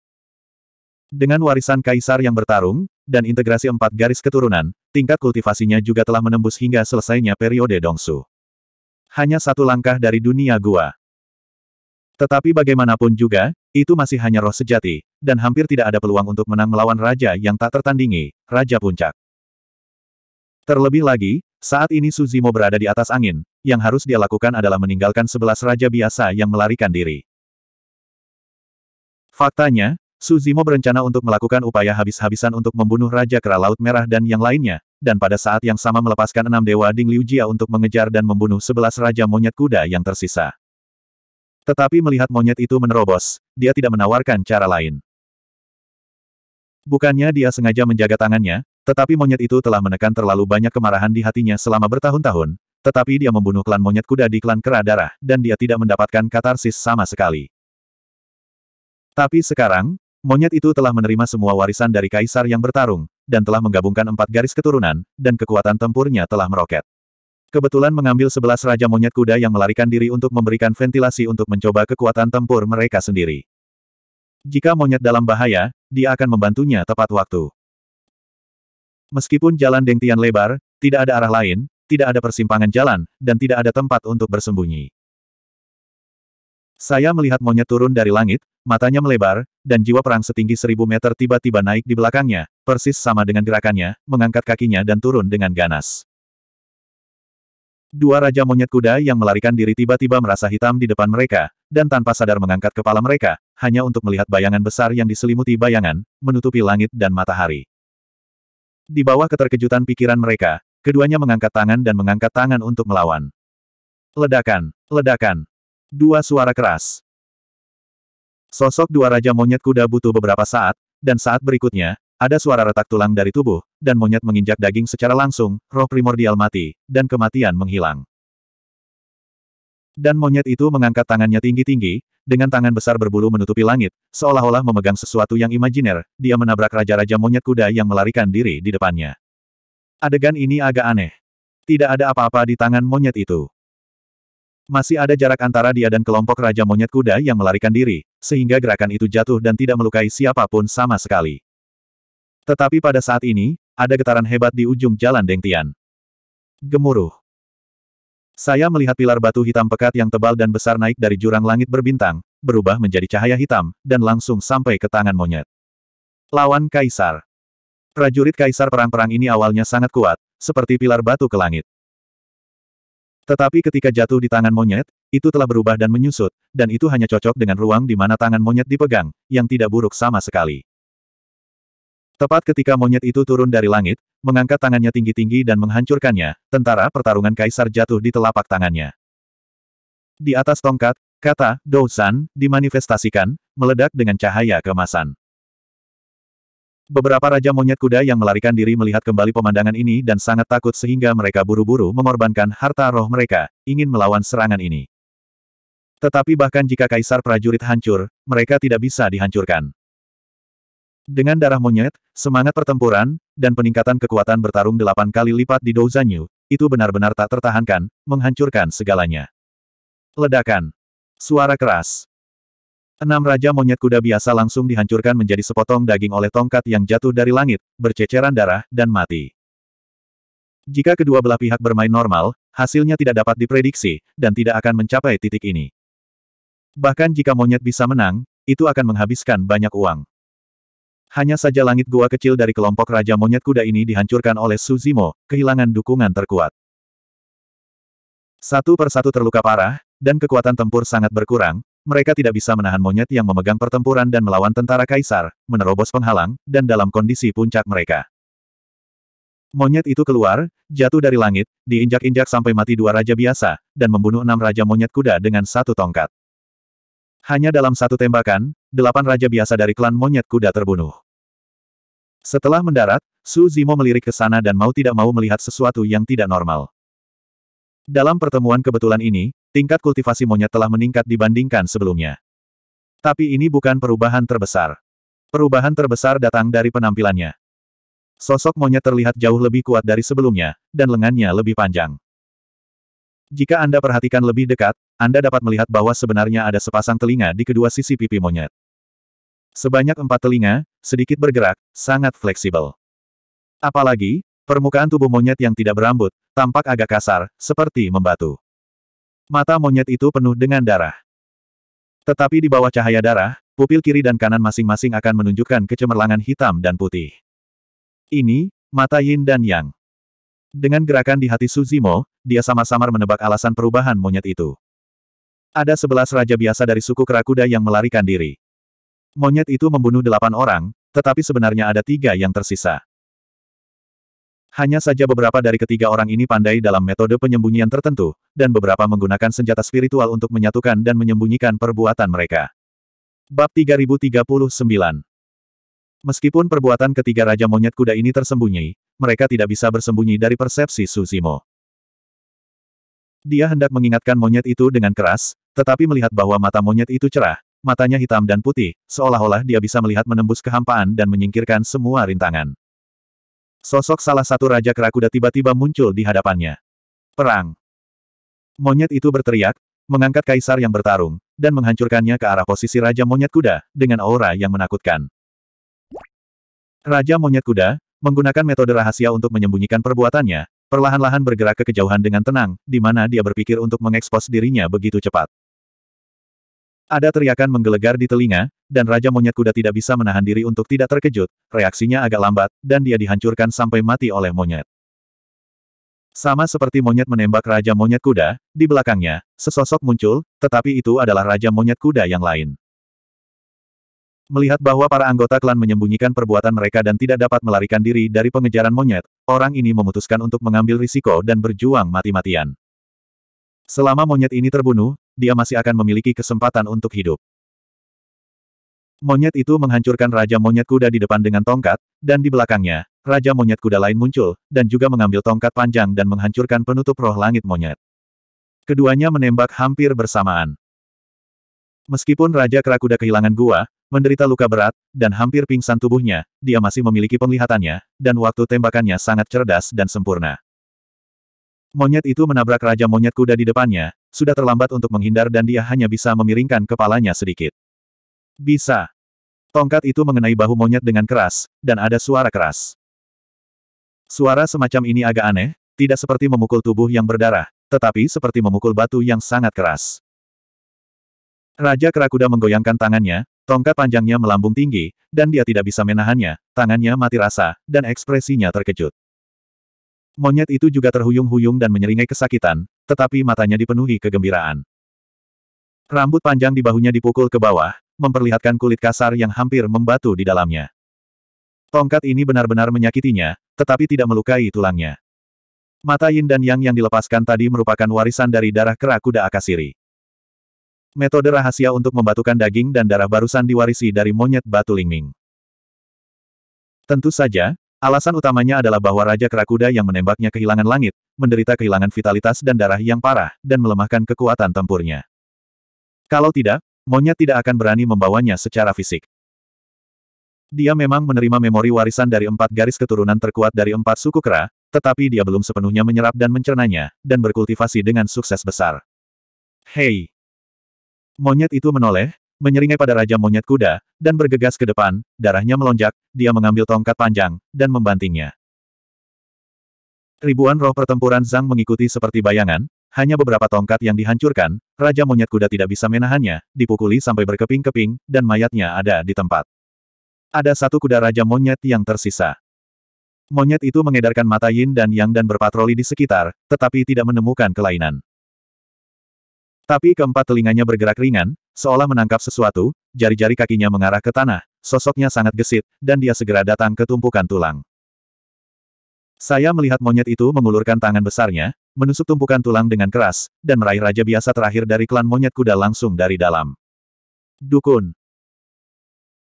Dengan warisan kaisar yang bertarung, dan integrasi empat garis keturunan, tingkat kultivasinya juga telah menembus hingga selesainya periode Dongsu hanya satu langkah dari dunia gua. Tetapi bagaimanapun juga, itu masih hanya roh sejati, dan hampir tidak ada peluang untuk menang melawan raja yang tak tertandingi, Raja Puncak. Terlebih lagi, saat ini Suzimo berada di atas angin, yang harus dia lakukan adalah meninggalkan sebelas raja biasa yang melarikan diri. Faktanya, Suzimo berencana untuk melakukan upaya habis-habisan untuk membunuh Raja Kera Laut Merah dan yang lainnya, dan pada saat yang sama melepaskan enam dewa Ding Liu Jia untuk mengejar dan membunuh sebelas raja monyet kuda yang tersisa. Tetapi melihat monyet itu menerobos, dia tidak menawarkan cara lain. Bukannya dia sengaja menjaga tangannya, tetapi monyet itu telah menekan terlalu banyak kemarahan di hatinya selama bertahun-tahun, tetapi dia membunuh klan monyet kuda di klan kera darah, dan dia tidak mendapatkan katarsis sama sekali. Tapi sekarang, monyet itu telah menerima semua warisan dari kaisar yang bertarung, dan telah menggabungkan empat garis keturunan, dan kekuatan tempurnya telah meroket. Kebetulan mengambil sebelas raja monyet kuda yang melarikan diri untuk memberikan ventilasi untuk mencoba kekuatan tempur mereka sendiri. Jika monyet dalam bahaya, dia akan membantunya tepat waktu. Meskipun jalan Dengtian lebar, tidak ada arah lain, tidak ada persimpangan jalan, dan tidak ada tempat untuk bersembunyi. Saya melihat monyet turun dari langit, matanya melebar, dan jiwa perang setinggi seribu meter tiba-tiba naik di belakangnya, persis sama dengan gerakannya, mengangkat kakinya dan turun dengan ganas. Dua raja monyet kuda yang melarikan diri tiba-tiba merasa hitam di depan mereka, dan tanpa sadar mengangkat kepala mereka, hanya untuk melihat bayangan besar yang diselimuti bayangan, menutupi langit dan matahari. Di bawah keterkejutan pikiran mereka, keduanya mengangkat tangan dan mengangkat tangan untuk melawan. Ledakan, ledakan, Dua suara keras. Sosok dua raja monyet kuda butuh beberapa saat, dan saat berikutnya, ada suara retak tulang dari tubuh, dan monyet menginjak daging secara langsung, roh primordial mati, dan kematian menghilang. Dan monyet itu mengangkat tangannya tinggi-tinggi, dengan tangan besar berbulu menutupi langit, seolah-olah memegang sesuatu yang imajiner, dia menabrak raja-raja monyet kuda yang melarikan diri di depannya. Adegan ini agak aneh. Tidak ada apa-apa di tangan monyet itu. Masih ada jarak antara dia dan kelompok Raja Monyet Kuda yang melarikan diri, sehingga gerakan itu jatuh dan tidak melukai siapapun sama sekali. Tetapi pada saat ini, ada getaran hebat di ujung jalan Dengtian. Gemuruh. Saya melihat pilar batu hitam pekat yang tebal dan besar naik dari jurang langit berbintang, berubah menjadi cahaya hitam, dan langsung sampai ke tangan monyet. Lawan Kaisar. Prajurit Kaisar perang-perang ini awalnya sangat kuat, seperti pilar batu ke langit. Tetapi ketika jatuh di tangan monyet, itu telah berubah dan menyusut, dan itu hanya cocok dengan ruang di mana tangan monyet dipegang, yang tidak buruk sama sekali. Tepat ketika monyet itu turun dari langit, mengangkat tangannya tinggi-tinggi dan menghancurkannya, tentara pertarungan kaisar jatuh di telapak tangannya. Di atas tongkat, kata Dousan, dimanifestasikan, meledak dengan cahaya kemasan. Beberapa raja monyet kuda yang melarikan diri melihat kembali pemandangan ini dan sangat takut sehingga mereka buru-buru mengorbankan harta roh mereka, ingin melawan serangan ini. Tetapi bahkan jika kaisar prajurit hancur, mereka tidak bisa dihancurkan. Dengan darah monyet, semangat pertempuran, dan peningkatan kekuatan bertarung delapan kali lipat di Douzanyu, itu benar-benar tak tertahankan, menghancurkan segalanya. Ledakan. Suara keras. Enam Raja Monyet Kuda biasa langsung dihancurkan menjadi sepotong daging oleh tongkat yang jatuh dari langit, berceceran darah, dan mati. Jika kedua belah pihak bermain normal, hasilnya tidak dapat diprediksi, dan tidak akan mencapai titik ini. Bahkan jika monyet bisa menang, itu akan menghabiskan banyak uang. Hanya saja langit gua kecil dari kelompok Raja Monyet Kuda ini dihancurkan oleh Suzimo, kehilangan dukungan terkuat. Satu persatu terluka parah, dan kekuatan tempur sangat berkurang, mereka tidak bisa menahan monyet yang memegang pertempuran dan melawan tentara kaisar, menerobos penghalang, dan dalam kondisi puncak mereka. Monyet itu keluar, jatuh dari langit, diinjak-injak sampai mati dua raja biasa, dan membunuh enam raja monyet kuda dengan satu tongkat. Hanya dalam satu tembakan, delapan raja biasa dari klan monyet kuda terbunuh. Setelah mendarat, Su Zimo melirik ke sana dan mau tidak mau melihat sesuatu yang tidak normal. Dalam pertemuan kebetulan ini, tingkat kultivasi monyet telah meningkat dibandingkan sebelumnya. Tapi ini bukan perubahan terbesar. Perubahan terbesar datang dari penampilannya. Sosok monyet terlihat jauh lebih kuat dari sebelumnya, dan lengannya lebih panjang. Jika Anda perhatikan lebih dekat, Anda dapat melihat bahwa sebenarnya ada sepasang telinga di kedua sisi pipi monyet. Sebanyak empat telinga, sedikit bergerak, sangat fleksibel. Apalagi, permukaan tubuh monyet yang tidak berambut, tampak agak kasar, seperti membatu. Mata monyet itu penuh dengan darah. Tetapi di bawah cahaya darah, pupil kiri dan kanan masing-masing akan menunjukkan kecemerlangan hitam dan putih. Ini, mata yin dan yang. Dengan gerakan di hati Suzimo, dia sama samar menebak alasan perubahan monyet itu. Ada sebelas raja biasa dari suku Kerakuda yang melarikan diri. Monyet itu membunuh delapan orang, tetapi sebenarnya ada tiga yang tersisa. Hanya saja beberapa dari ketiga orang ini pandai dalam metode penyembunyian tertentu, dan beberapa menggunakan senjata spiritual untuk menyatukan dan menyembunyikan perbuatan mereka. Bab 3039 Meskipun perbuatan ketiga Raja Monyet Kuda ini tersembunyi, mereka tidak bisa bersembunyi dari persepsi Suzimo. Dia hendak mengingatkan monyet itu dengan keras, tetapi melihat bahwa mata monyet itu cerah, matanya hitam dan putih, seolah-olah dia bisa melihat menembus kehampaan dan menyingkirkan semua rintangan. Sosok salah satu Raja Kerakuda tiba-tiba muncul di hadapannya. Perang. Monyet itu berteriak, mengangkat kaisar yang bertarung, dan menghancurkannya ke arah posisi Raja Monyet Kuda, dengan aura yang menakutkan. Raja Monyet Kuda, menggunakan metode rahasia untuk menyembunyikan perbuatannya, perlahan-lahan bergerak ke kejauhan dengan tenang, di mana dia berpikir untuk mengekspos dirinya begitu cepat. Ada teriakan menggelegar di telinga, dan Raja Monyet Kuda tidak bisa menahan diri untuk tidak terkejut, reaksinya agak lambat, dan dia dihancurkan sampai mati oleh monyet. Sama seperti monyet menembak Raja Monyet Kuda, di belakangnya, sesosok muncul, tetapi itu adalah Raja Monyet Kuda yang lain. Melihat bahwa para anggota klan menyembunyikan perbuatan mereka dan tidak dapat melarikan diri dari pengejaran monyet, orang ini memutuskan untuk mengambil risiko dan berjuang mati-matian. Selama monyet ini terbunuh, dia masih akan memiliki kesempatan untuk hidup. Monyet itu menghancurkan Raja Monyet Kuda di depan dengan tongkat, dan di belakangnya, Raja Monyet Kuda lain muncul, dan juga mengambil tongkat panjang dan menghancurkan penutup roh langit monyet. Keduanya menembak hampir bersamaan. Meskipun Raja Kerakuda kehilangan gua, menderita luka berat, dan hampir pingsan tubuhnya, dia masih memiliki penglihatannya, dan waktu tembakannya sangat cerdas dan sempurna. Monyet itu menabrak Raja Monyet Kuda di depannya, sudah terlambat untuk menghindar dan dia hanya bisa memiringkan kepalanya sedikit. Bisa. Tongkat itu mengenai bahu monyet dengan keras, dan ada suara keras. Suara semacam ini agak aneh, tidak seperti memukul tubuh yang berdarah, tetapi seperti memukul batu yang sangat keras. Raja Kerakuda menggoyangkan tangannya, tongkat panjangnya melambung tinggi, dan dia tidak bisa menahannya, tangannya mati rasa, dan ekspresinya terkejut. Monyet itu juga terhuyung-huyung dan menyeringai kesakitan, tetapi matanya dipenuhi kegembiraan. Rambut panjang di bahunya dipukul ke bawah, memperlihatkan kulit kasar yang hampir membatu di dalamnya. Tongkat ini benar-benar menyakitinya, tetapi tidak melukai tulangnya. Mata Yin dan Yang yang dilepaskan tadi merupakan warisan dari darah kera kuda Akasiri. Metode rahasia untuk membatukan daging dan darah barusan diwarisi dari monyet batu lingming. Tentu saja, Alasan utamanya adalah bahwa Raja Kerakuda yang menembaknya kehilangan langit, menderita kehilangan vitalitas dan darah yang parah, dan melemahkan kekuatan tempurnya. Kalau tidak, monyet tidak akan berani membawanya secara fisik. Dia memang menerima memori warisan dari empat garis keturunan terkuat dari empat suku kera, tetapi dia belum sepenuhnya menyerap dan mencernanya, dan berkultivasi dengan sukses besar. Hei! Monyet itu menoleh, menyeringai pada Raja Monyet Kuda, dan bergegas ke depan, darahnya melonjak, dia mengambil tongkat panjang, dan membantingnya. Ribuan roh pertempuran Zhang mengikuti seperti bayangan, hanya beberapa tongkat yang dihancurkan, Raja Monyet Kuda tidak bisa menahannya, dipukuli sampai berkeping-keping, dan mayatnya ada di tempat. Ada satu kuda Raja Monyet yang tersisa. Monyet itu mengedarkan mata yin dan yang dan berpatroli di sekitar, tetapi tidak menemukan kelainan. Tapi keempat telinganya bergerak ringan, Seolah menangkap sesuatu, jari-jari kakinya mengarah ke tanah, sosoknya sangat gesit, dan dia segera datang ke tumpukan tulang. Saya melihat monyet itu mengulurkan tangan besarnya, menusuk tumpukan tulang dengan keras, dan meraih raja biasa terakhir dari klan monyet kuda langsung dari dalam. Dukun.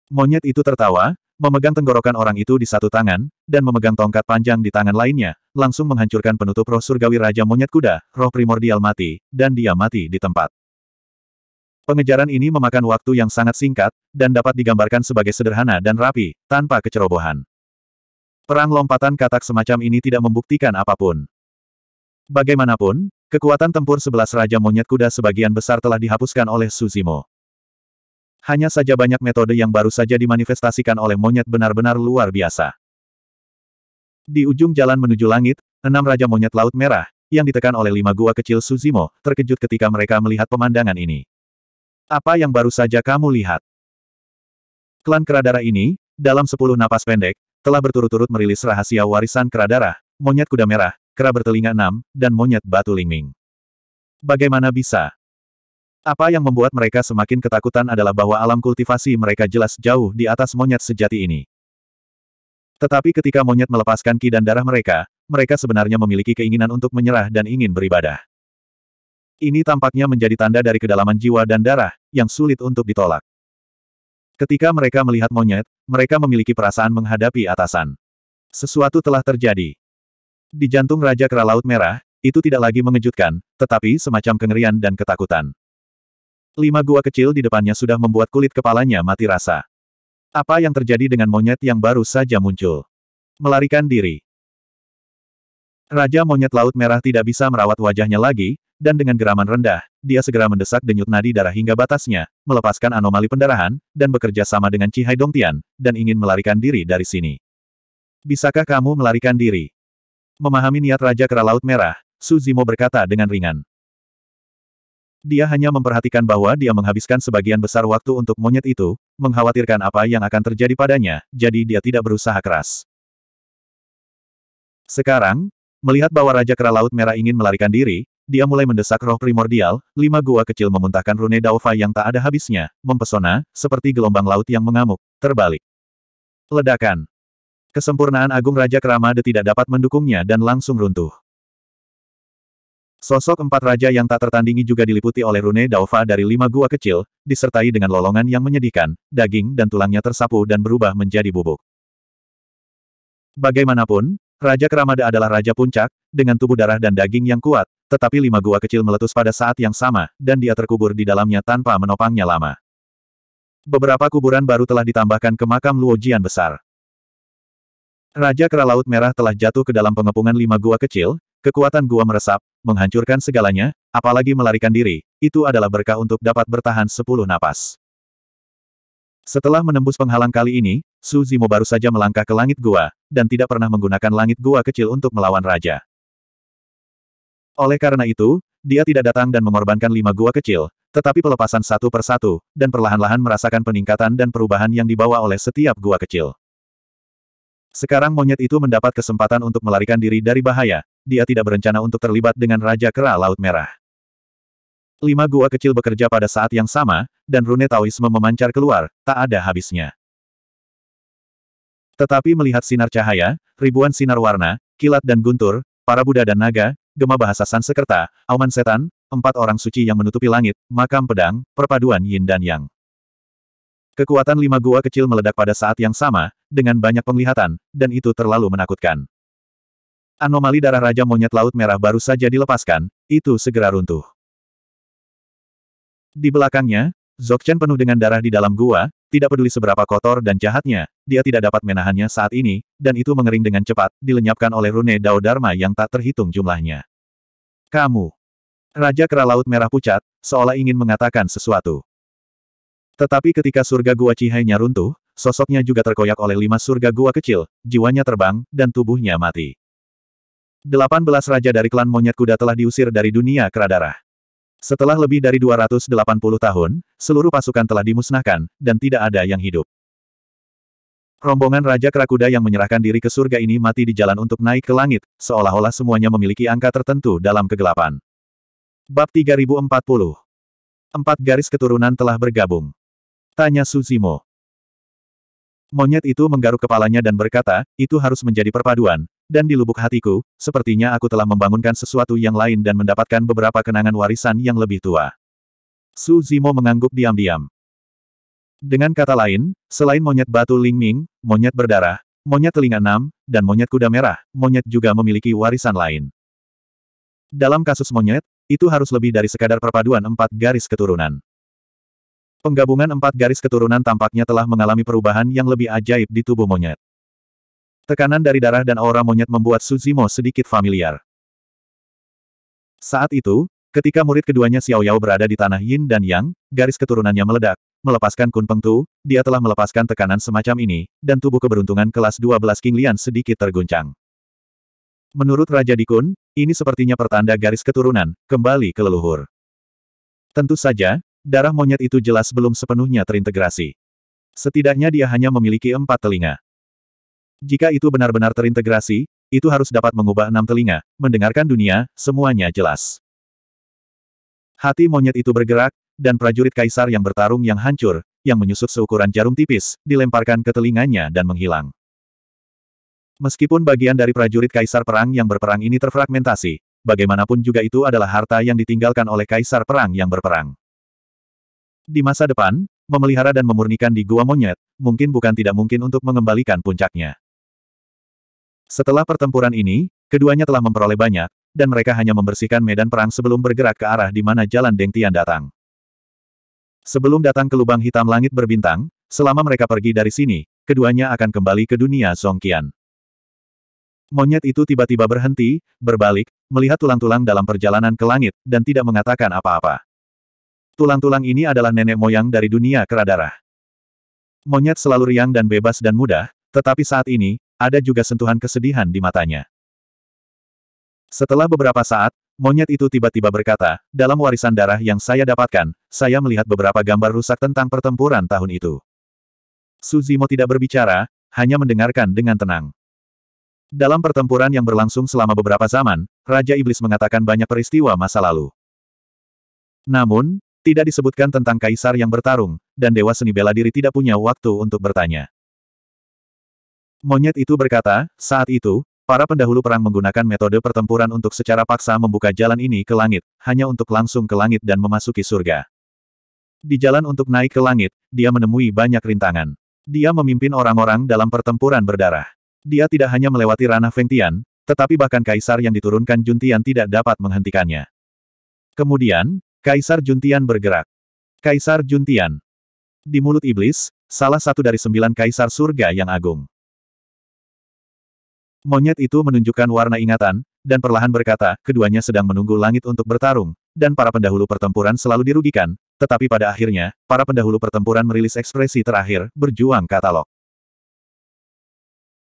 Monyet itu tertawa, memegang tenggorokan orang itu di satu tangan, dan memegang tongkat panjang di tangan lainnya, langsung menghancurkan penutup roh surgawi Raja Monyet Kuda, roh primordial mati, dan dia mati di tempat. Pengejaran ini memakan waktu yang sangat singkat, dan dapat digambarkan sebagai sederhana dan rapi, tanpa kecerobohan. Perang lompatan katak semacam ini tidak membuktikan apapun. Bagaimanapun, kekuatan tempur sebelas Raja Monyet Kuda sebagian besar telah dihapuskan oleh Suzimo. Hanya saja banyak metode yang baru saja dimanifestasikan oleh monyet benar-benar luar biasa. Di ujung jalan menuju langit, enam Raja Monyet Laut Merah, yang ditekan oleh lima gua kecil Suzimo, terkejut ketika mereka melihat pemandangan ini. Apa yang baru saja kamu lihat? Klan Keradara ini, dalam sepuluh napas pendek, telah berturut-turut merilis rahasia warisan Keradara, monyet kuda merah, kera bertelinga enam, dan monyet batu lingming. Bagaimana bisa? Apa yang membuat mereka semakin ketakutan adalah bahwa alam kultivasi mereka jelas jauh di atas monyet sejati ini. Tetapi ketika monyet melepaskan ki dan darah mereka, mereka sebenarnya memiliki keinginan untuk menyerah dan ingin beribadah. Ini tampaknya menjadi tanda dari kedalaman jiwa dan darah, yang sulit untuk ditolak. Ketika mereka melihat monyet, mereka memiliki perasaan menghadapi atasan. Sesuatu telah terjadi. Di jantung Raja Kera Laut Merah, itu tidak lagi mengejutkan, tetapi semacam kengerian dan ketakutan. Lima gua kecil di depannya sudah membuat kulit kepalanya mati rasa. Apa yang terjadi dengan monyet yang baru saja muncul? Melarikan diri. Raja monyet Laut Merah tidak bisa merawat wajahnya lagi, dan dengan geraman rendah, dia segera mendesak denyut nadi darah hingga batasnya, melepaskan anomali pendarahan, dan bekerja sama dengan Cihai Dongtian, dan ingin melarikan diri dari sini. Bisakah kamu melarikan diri? Memahami niat Raja Kera Laut Merah, Su Zimo berkata dengan ringan. Dia hanya memperhatikan bahwa dia menghabiskan sebagian besar waktu untuk monyet itu, mengkhawatirkan apa yang akan terjadi padanya, jadi dia tidak berusaha keras. Sekarang, melihat bahwa Raja Kera Laut Merah ingin melarikan diri, dia mulai mendesak roh primordial, lima gua kecil memuntahkan rune daofa yang tak ada habisnya, mempesona, seperti gelombang laut yang mengamuk, terbalik. Ledakan. Kesempurnaan Agung Raja Keramade tidak dapat mendukungnya dan langsung runtuh. Sosok empat raja yang tak tertandingi juga diliputi oleh rune daofa dari lima gua kecil, disertai dengan lolongan yang menyedihkan, daging dan tulangnya tersapu dan berubah menjadi bubuk. Bagaimanapun, Raja Kramada adalah Raja Puncak, dengan tubuh darah dan daging yang kuat, tetapi lima gua kecil meletus pada saat yang sama, dan dia terkubur di dalamnya tanpa menopangnya lama. Beberapa kuburan baru telah ditambahkan ke makam Luojian besar. Raja Kera Laut Merah telah jatuh ke dalam pengepungan lima gua kecil, kekuatan gua meresap, menghancurkan segalanya, apalagi melarikan diri, itu adalah berkah untuk dapat bertahan sepuluh napas. Setelah menembus penghalang kali ini, Su Zimo baru saja melangkah ke langit gua, dan tidak pernah menggunakan langit gua kecil untuk melawan raja. Oleh karena itu, dia tidak datang dan mengorbankan lima gua kecil, tetapi pelepasan satu persatu, dan perlahan-lahan merasakan peningkatan dan perubahan yang dibawa oleh setiap gua kecil. Sekarang monyet itu mendapat kesempatan untuk melarikan diri dari bahaya, dia tidak berencana untuk terlibat dengan Raja Kera Laut Merah. Lima gua kecil bekerja pada saat yang sama, dan rune Taoisme memancar keluar, tak ada habisnya. Tetapi melihat sinar cahaya, ribuan sinar warna, kilat dan guntur, para Buddha dan naga, gema bahasa Sansekerta, auman setan, empat orang suci yang menutupi langit, makam pedang, perpaduan yin dan yang. Kekuatan lima gua kecil meledak pada saat yang sama, dengan banyak penglihatan, dan itu terlalu menakutkan. Anomali darah Raja Monyet Laut Merah baru saja dilepaskan, itu segera runtuh. Di belakangnya, Zokchen penuh dengan darah di dalam gua, tidak peduli seberapa kotor dan jahatnya, dia tidak dapat menahannya saat ini, dan itu mengering dengan cepat, dilenyapkan oleh rune Dao Dharma yang tak terhitung jumlahnya. Kamu. Raja Kera Laut Merah Pucat, seolah ingin mengatakan sesuatu. Tetapi ketika surga gua Cihainya runtuh, sosoknya juga terkoyak oleh lima surga gua kecil, jiwanya terbang, dan tubuhnya mati. Delapan belas raja dari klan monyet kuda telah diusir dari dunia keradarah. Setelah lebih dari 280 tahun, seluruh pasukan telah dimusnahkan, dan tidak ada yang hidup. Rombongan Raja Kerakuda yang menyerahkan diri ke surga ini mati di jalan untuk naik ke langit, seolah-olah semuanya memiliki angka tertentu dalam kegelapan. Bab 3040 Empat garis keturunan telah bergabung. Tanya Suzimo. Monyet itu menggaruk kepalanya dan berkata, itu harus menjadi perpaduan. Dan di lubuk hatiku, sepertinya aku telah membangunkan sesuatu yang lain dan mendapatkan beberapa kenangan warisan yang lebih tua. Su Zimo mengangguk diam-diam. Dengan kata lain, selain monyet batu Ling Ming, monyet berdarah, monyet telinga enam, dan monyet kuda merah, monyet juga memiliki warisan lain. Dalam kasus monyet, itu harus lebih dari sekadar perpaduan empat garis keturunan. Penggabungan empat garis keturunan tampaknya telah mengalami perubahan yang lebih ajaib di tubuh monyet. Tekanan dari darah dan aura monyet membuat Suzimo sedikit familiar. Saat itu, ketika murid keduanya Xiao Yao berada di tanah Yin dan Yang, garis keturunannya meledak. Melepaskan Kun Peng Tu, dia telah melepaskan tekanan semacam ini, dan tubuh keberuntungan kelas 12 King Lian sedikit terguncang. Menurut Raja Dikun, ini sepertinya pertanda garis keturunan, kembali ke leluhur. Tentu saja, darah monyet itu jelas belum sepenuhnya terintegrasi. Setidaknya dia hanya memiliki empat telinga. Jika itu benar-benar terintegrasi, itu harus dapat mengubah enam telinga, mendengarkan dunia, semuanya jelas. Hati monyet itu bergerak, dan prajurit kaisar yang bertarung yang hancur, yang menyusut seukuran jarum tipis, dilemparkan ke telinganya dan menghilang. Meskipun bagian dari prajurit kaisar perang yang berperang ini terfragmentasi, bagaimanapun juga itu adalah harta yang ditinggalkan oleh kaisar perang yang berperang. Di masa depan, memelihara dan memurnikan di gua monyet, mungkin bukan tidak mungkin untuk mengembalikan puncaknya. Setelah pertempuran ini, keduanya telah memperoleh banyak, dan mereka hanya membersihkan medan perang sebelum bergerak ke arah di mana jalan Deng Tian datang. Sebelum datang ke lubang hitam langit berbintang, selama mereka pergi dari sini, keduanya akan kembali ke dunia Songkian. Monyet itu tiba-tiba berhenti, berbalik, melihat tulang-tulang dalam perjalanan ke langit, dan tidak mengatakan apa-apa. Tulang-tulang ini adalah nenek moyang dari dunia keradarah. Monyet selalu riang dan bebas dan mudah, tetapi saat ini, ada juga sentuhan kesedihan di matanya. Setelah beberapa saat, monyet itu tiba-tiba berkata, dalam warisan darah yang saya dapatkan, saya melihat beberapa gambar rusak tentang pertempuran tahun itu. Suzimo tidak berbicara, hanya mendengarkan dengan tenang. Dalam pertempuran yang berlangsung selama beberapa zaman, Raja Iblis mengatakan banyak peristiwa masa lalu. Namun, tidak disebutkan tentang kaisar yang bertarung, dan dewa seni bela diri tidak punya waktu untuk bertanya. Monyet itu berkata, saat itu, para pendahulu perang menggunakan metode pertempuran untuk secara paksa membuka jalan ini ke langit, hanya untuk langsung ke langit dan memasuki surga. Di jalan untuk naik ke langit, dia menemui banyak rintangan. Dia memimpin orang-orang dalam pertempuran berdarah. Dia tidak hanya melewati ranah Fengtian, tetapi bahkan kaisar yang diturunkan Juntian tidak dapat menghentikannya. Kemudian, Kaisar Juntian bergerak. Kaisar Juntian. Di mulut iblis, salah satu dari sembilan kaisar surga yang agung. Monyet itu menunjukkan warna ingatan, dan perlahan berkata, keduanya sedang menunggu langit untuk bertarung, dan para pendahulu pertempuran selalu dirugikan, tetapi pada akhirnya, para pendahulu pertempuran merilis ekspresi terakhir, berjuang katalog.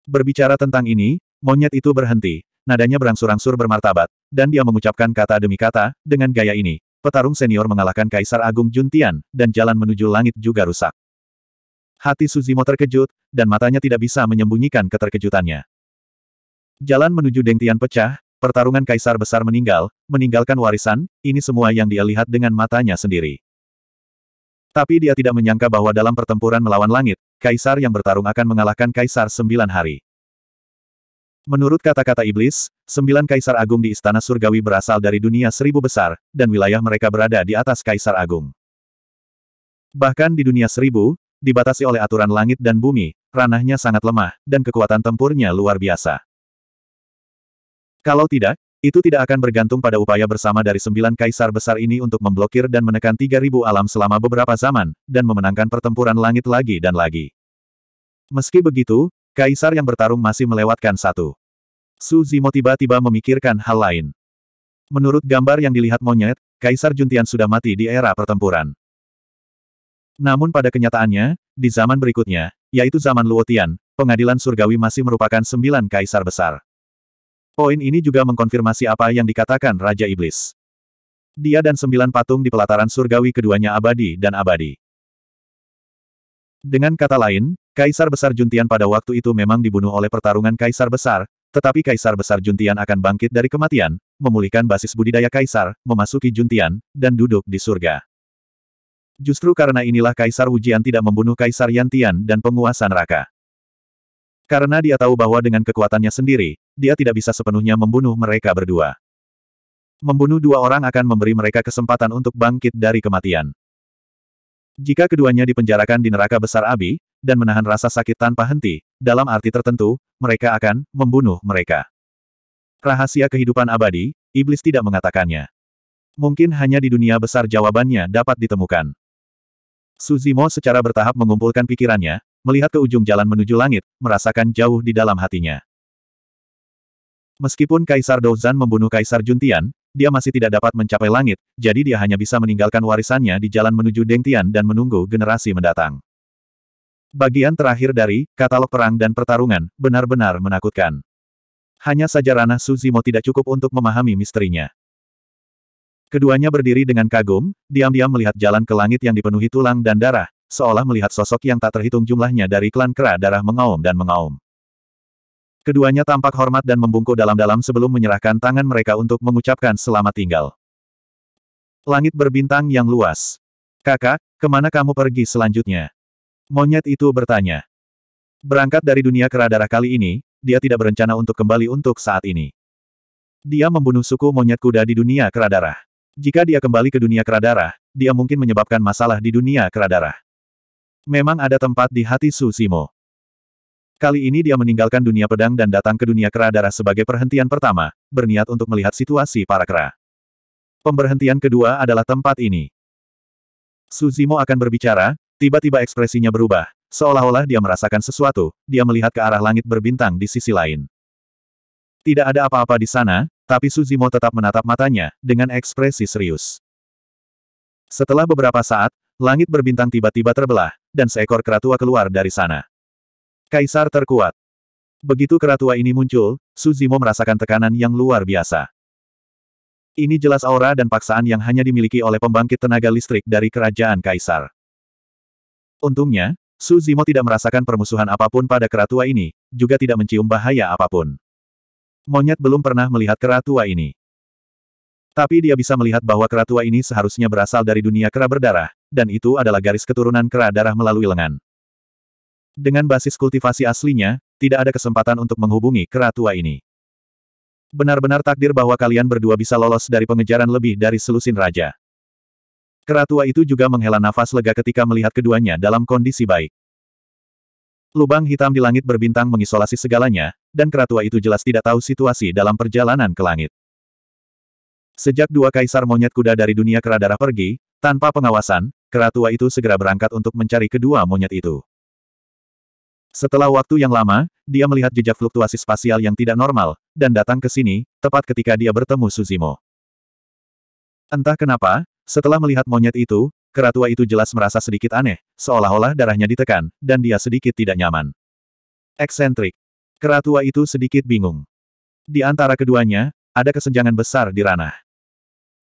Berbicara tentang ini, monyet itu berhenti, nadanya berangsur-angsur bermartabat, dan dia mengucapkan kata demi kata, dengan gaya ini, Petarung senior mengalahkan Kaisar Agung Juntian, dan jalan menuju langit juga rusak. Hati Suzimo terkejut, dan matanya tidak bisa menyembunyikan keterkejutannya. Jalan menuju Dengtian pecah, pertarungan Kaisar besar meninggal, meninggalkan warisan, ini semua yang dia lihat dengan matanya sendiri. Tapi dia tidak menyangka bahwa dalam pertempuran melawan langit, Kaisar yang bertarung akan mengalahkan Kaisar sembilan hari. Menurut kata-kata iblis, sembilan kaisar agung di istana surgawi berasal dari dunia seribu besar, dan wilayah mereka berada di atas kaisar agung. Bahkan di dunia seribu, dibatasi oleh aturan langit dan bumi, ranahnya sangat lemah, dan kekuatan tempurnya luar biasa. Kalau tidak, itu tidak akan bergantung pada upaya bersama dari sembilan kaisar besar ini untuk memblokir dan menekan tiga ribu alam selama beberapa zaman, dan memenangkan pertempuran langit lagi dan lagi. Meski begitu, Kaisar yang bertarung masih melewatkan satu. Su Zimo tiba-tiba memikirkan hal lain. Menurut gambar yang dilihat monyet, Kaisar Juntian sudah mati di era pertempuran. Namun pada kenyataannya, di zaman berikutnya, yaitu zaman Luotian, pengadilan surgawi masih merupakan sembilan kaisar besar. Poin ini juga mengkonfirmasi apa yang dikatakan Raja Iblis. Dia dan sembilan patung di pelataran surgawi keduanya abadi dan abadi. Dengan kata lain, Kaisar Besar Juntian pada waktu itu memang dibunuh oleh pertarungan Kaisar Besar, tetapi Kaisar Besar Juntian akan bangkit dari kematian, memulihkan basis budidaya Kaisar, memasuki Juntian, dan duduk di surga. Justru karena inilah Kaisar Wujian tidak membunuh Kaisar Yantian dan penguasa neraka. Karena dia tahu bahwa dengan kekuatannya sendiri, dia tidak bisa sepenuhnya membunuh mereka berdua. Membunuh dua orang akan memberi mereka kesempatan untuk bangkit dari kematian. Jika keduanya dipenjarakan di neraka besar Abi, dan menahan rasa sakit tanpa henti, dalam arti tertentu, mereka akan membunuh mereka. Rahasia kehidupan abadi, iblis tidak mengatakannya. Mungkin hanya di dunia besar jawabannya dapat ditemukan. Suzimo secara bertahap mengumpulkan pikirannya, melihat ke ujung jalan menuju langit, merasakan jauh di dalam hatinya. Meskipun Kaisar Douzan membunuh Kaisar Juntian, dia masih tidak dapat mencapai langit, jadi dia hanya bisa meninggalkan warisannya di jalan menuju Dengtian dan menunggu generasi mendatang. Bagian terakhir dari katalog perang dan pertarungan benar-benar menakutkan. Hanya saja ranah Suzimo tidak cukup untuk memahami misterinya. Keduanya berdiri dengan kagum, diam-diam melihat jalan ke langit yang dipenuhi tulang dan darah, seolah melihat sosok yang tak terhitung jumlahnya dari klan kera darah mengaum dan mengaum. Keduanya tampak hormat dan membungkuk dalam-dalam sebelum menyerahkan tangan mereka untuk mengucapkan selamat tinggal. Langit berbintang yang luas. Kakak, kemana kamu pergi selanjutnya? Monyet itu bertanya. Berangkat dari dunia keradara kali ini, dia tidak berencana untuk kembali untuk saat ini. Dia membunuh suku monyet kuda di dunia keradara. Jika dia kembali ke dunia keradara, dia mungkin menyebabkan masalah di dunia keradara. Memang ada tempat di hati Susimo. Kali ini dia meninggalkan dunia pedang dan datang ke dunia kera darah sebagai perhentian pertama, berniat untuk melihat situasi para kera. Pemberhentian kedua adalah tempat ini. Suzimo akan berbicara, tiba-tiba ekspresinya berubah, seolah-olah dia merasakan sesuatu, dia melihat ke arah langit berbintang di sisi lain. Tidak ada apa-apa di sana, tapi Suzimo tetap menatap matanya, dengan ekspresi serius. Setelah beberapa saat, langit berbintang tiba-tiba terbelah, dan seekor kera keluar dari sana. Kaisar terkuat. Begitu keratua ini muncul, Suzimo merasakan tekanan yang luar biasa. Ini jelas aura dan paksaan yang hanya dimiliki oleh pembangkit tenaga listrik dari kerajaan Kaisar. Untungnya, Suzimo tidak merasakan permusuhan apapun pada keratua ini, juga tidak mencium bahaya apapun. Monyet belum pernah melihat keratua ini. Tapi dia bisa melihat bahwa keratua ini seharusnya berasal dari dunia kera berdarah, dan itu adalah garis keturunan kera darah melalui lengan. Dengan basis kultivasi aslinya, tidak ada kesempatan untuk menghubungi kera ini. Benar-benar takdir bahwa kalian berdua bisa lolos dari pengejaran lebih dari selusin raja. Kera itu juga menghela nafas lega ketika melihat keduanya dalam kondisi baik. Lubang hitam di langit berbintang mengisolasi segalanya, dan kera itu jelas tidak tahu situasi dalam perjalanan ke langit. Sejak dua kaisar monyet kuda dari dunia keradara pergi, tanpa pengawasan, kera itu segera berangkat untuk mencari kedua monyet itu. Setelah waktu yang lama, dia melihat jejak fluktuasi spasial yang tidak normal, dan datang ke sini, tepat ketika dia bertemu Suzimo. Entah kenapa, setelah melihat monyet itu, keratua itu jelas merasa sedikit aneh, seolah-olah darahnya ditekan, dan dia sedikit tidak nyaman. Eksentrik. Keratua itu sedikit bingung. Di antara keduanya, ada kesenjangan besar di ranah.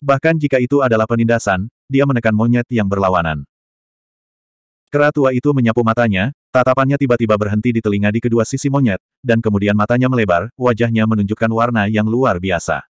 Bahkan jika itu adalah penindasan, dia menekan monyet yang berlawanan. Keratua itu menyapu matanya, Tatapannya tiba-tiba berhenti di telinga di kedua sisi monyet, dan kemudian matanya melebar, wajahnya menunjukkan warna yang luar biasa.